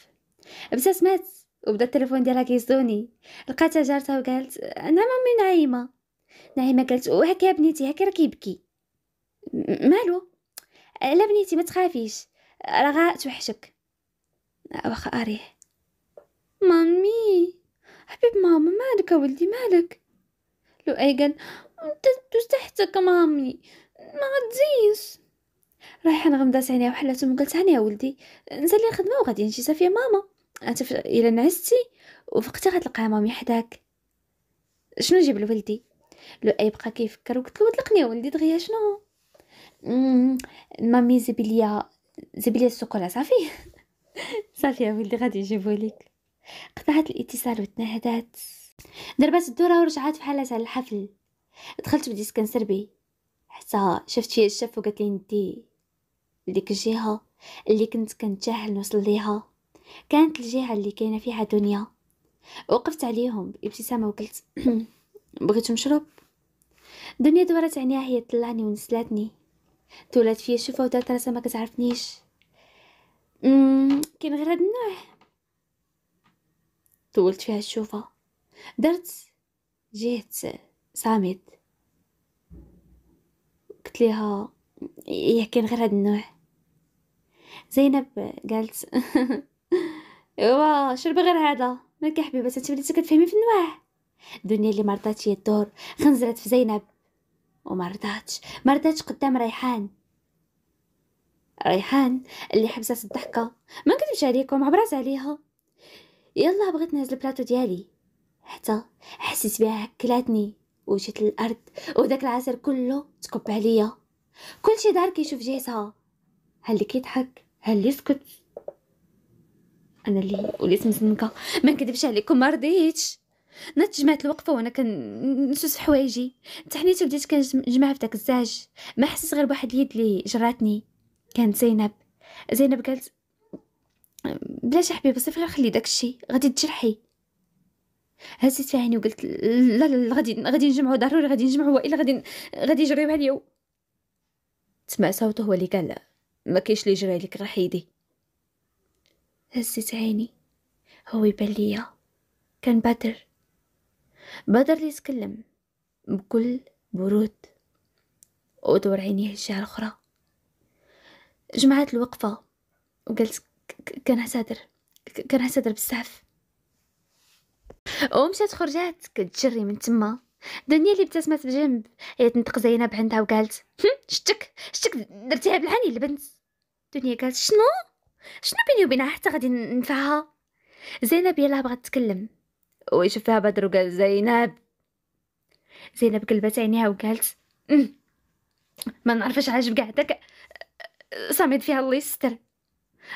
بسات مات وبدا التليفون ديالها كيزوني لقاتها جارتها وقالت انا مامي نعيمه نعيمه قالت هكا بنيتي هكا راه كيبكي مالو لا بنيتي ما تخافيش راه توحشك واخا اريح مامي حبيب ماما مالك ولدي مالك لؤي قال انت دوز تحتك مامي ما غتزيش رايحه نغمضات عينيها وحلاتهم قلت هاني يا ولدي نزل لي الخدمه وغادي نجي صافي ماما أنت إلا نعستي وفقتها غتلقاها مامي حداك شنو جيب لولدي لو اي بقى كيفكر وقلت له طلقني ولدي دغيا شنو مامي زبليا زبليا السوكولا صافي صافي يا ولدي غادي يجيبو لك قطعت الاتصال وتنهدات ضربات الدورة ورجعات بحال على الحفل دخلت بديت كنسربي حتى شفت فيا الشاف وقالت لي ندي لديك الجهه اللي كنت كنتجاهل نوصل ليها كانت الجهة اللي كاينة فيها دنيا وقفت عليهم بابتسامة وقلت بغيتو نشرب دنيا دورت عينيها هي طلعني ونسلاتني تولات فيا شوفه ودارت راسها ما كتعرفنيش كاين غير هاد النوع طولت فيها الشوفه درت جهت صامت قلت ليها يا إيه، كاين غير هاد النوع زينب قالت ايوا شربي غير هذا مالك يا حبيبه انت وليتي كتفهمي في النواح الدنيا اللي مرضات هي الدور خنزرت في زينب ومرضاتش مرضاتش قدام ريحان ريحان اللي حبست الضحكه ما كتبش عليكم عبرات عليها يلا بغيت نهز البلاطو ديالي حتى حسيت بها هكلاتني وجيت للارض وداك العصير كله تكب عليا كلشي دار كيشوف جهتها هل اللي كيضحك هل اللي سكت انا اللي وليت مزنقه ما نكذبش عليكم ما رضيتش نات جمعت الوقفه وانا كنسوس حوايجي تحنيت وبديت كنجمع في داك الزاج ما حسيت غير بواحد اليد اللي جراتني كانت زينب زينب قالت بلاش حبيبه صافي غير خلي داكشي غادي تجرحي هزيت في عيني وقلت لا لا غادي غادي نجمعو ضروري غادي نجمعو والا غادي غادي يجريو عليا تسمع صوته هو اللي قال لا ما كاينش اللي يجري عليك غير حيدي هزت عيني هو يبان ليا كان بدر بدر اللي يتكلم بكل برود ودور عينيه الجهة الأخرى جمعت الوقفة وقلت كنعتذر كنعتذر بزاف ومشات خرجات كتجري من تما دنيا اللي ابتسمت بجنب هي تنطق زينب عندها وقالت شتك شتك درتيها بالعاني البنت دنيا قالت شنو شنو بيني وبينها حتى غادي ننفعها زينب يلا بغات تكلم ويشوف فيها بدر وقال زينب زينب قلبت عينيها وقالت ما نعرفش عاجب كاع داك صامد فيها الله يستر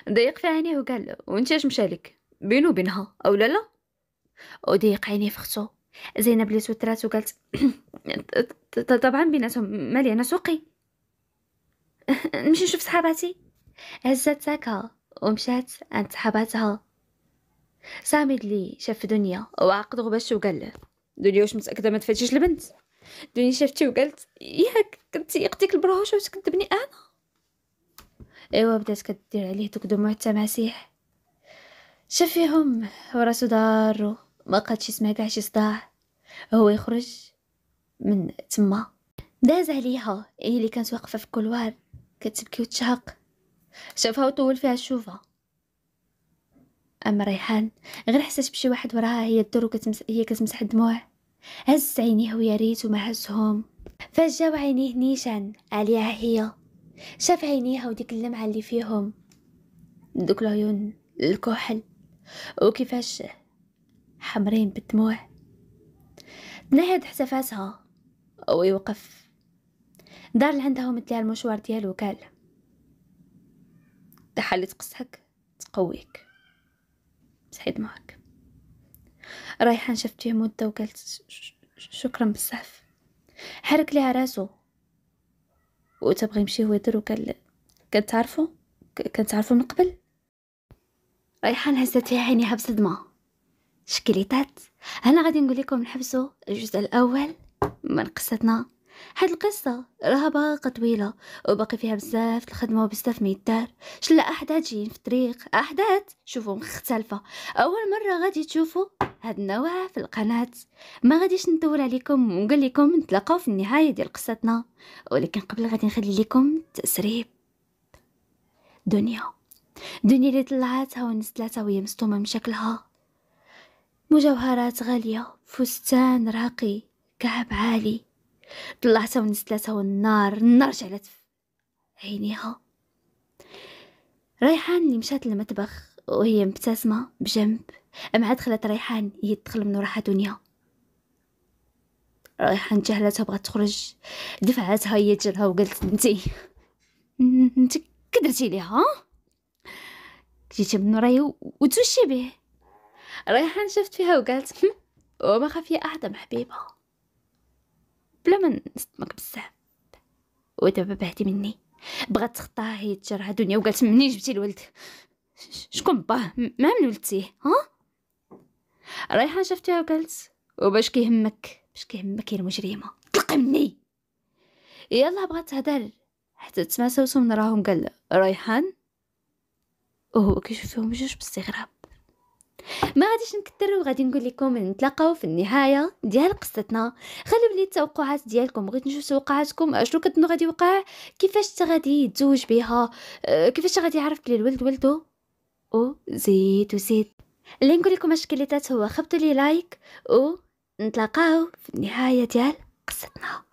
ضيق في عينيه وقال وانت اش مشالك بينو وبينها او لا لا وضيق عينيه في اختو زينب اللي توترات وقالت طبعا بيناتهم مالي انا سوقي نمشي نشوف صحاباتي هزت ساكا ومشات عند صحاباتها سامي اللي شاف دنيا وعقد غباش وقال له دنيا واش متاكده ما تفاتيش البنت دنيا شافتي وقالت ياك كنتي يقتيك البروشه وتكذبني انا ايوا بدات كدير عليه دوك دموع التماسيح شاف فيهم وراسو دارو ما قادش يسمع كاع شي صداع هو يخرج من تما داز عليها هي اللي كانت واقفه في الكولوار كتبكي وتشهق شافها وطول فيها الشوفة أما ريحان غير حسات بشي واحد وراها هي الدور وكتمس... هي كتمسح الدموع هز عينيه ويا ريت وما هزهم فجاو عينيه نيشان عليها هي شاف عينيها وديك اللمعة اللي فيهم دوك العيون الكحل وكيفاش حمرين بالدموع تنهد حتى فاتها ويوقف دار لعندها ومدليها المشوار ديالو قال الأسلحة اللي تقصك تقويك تحيد معك ريحان شفت فيه مدة وقالت شكرا بزاف حرك ليها راسو وتبغى يمشي هو يدر وقال كنت كتعرفو من قبل ريحان هزت فيها عينيها بصدمة شكليتات هنا غادي نقول لكم نحبسوا الجزء الأول من قصتنا هاد القصة راها باقة طويلة وباقي فيها بزاف الخدمة وبزاف ما يدار شلا أحداث جايين في الطريق أحداث شوفو مختلفة أول مرة غادي تشوفوا هاد النوع في القناة ما غاديش نطول عليكم ونقول لكم نتلاقاو في النهاية ديال قصتنا ولكن قبل غادي نخلي لكم تسريب دنيا دنيا اللي طلعتها ونزلتها وهي مصطومة من شكلها مجوهرات غالية فستان راقي كعب عالي طلعتها ونزلتها والنار النار شعلت في عينيها ريحان اللي مشات للمطبخ وهي مبتسمة بجنب أم عاد خلات ريحان يدخل من وراها دنيا ريحان جهلتها بغات تخرج دفعتها هي تجرها وقالت انتي انت كدرتي ليها جيتي من ورايا وتوشي به ريحان شفت فيها وقالت وما خفي أعظم حبيبه بلا ما نصدمك بزاف ودابا بعدي مني بغات تخطاه يتجرها دنيا وقالت منين جبتي الولد شكون باه ما من ولدتيه ها ريحان شفتها وقالت وباش كيهمك باش كيهمك يا المجرمه طلقي مني يلا بغات تهدر حتى تسمع صوتهم نراهم قال ريحان وهو كيشوفهم جوج باستغراب ما غاديش نكثر وغادي نقول لكم نتلاقاو في النهايه ديال قصتنا خلوا لي التوقعات ديالكم بغيت نشوف توقعاتكم اشنو كتنو غادي يوقع كيفاش غادي يتزوج بها أه كيفاش غادي يعرف بلي الولد ولدو او زيد وزيد اللي نقول لكم اش هو خبطوا لي لايك و نتلاقاو في النهايه ديال قصتنا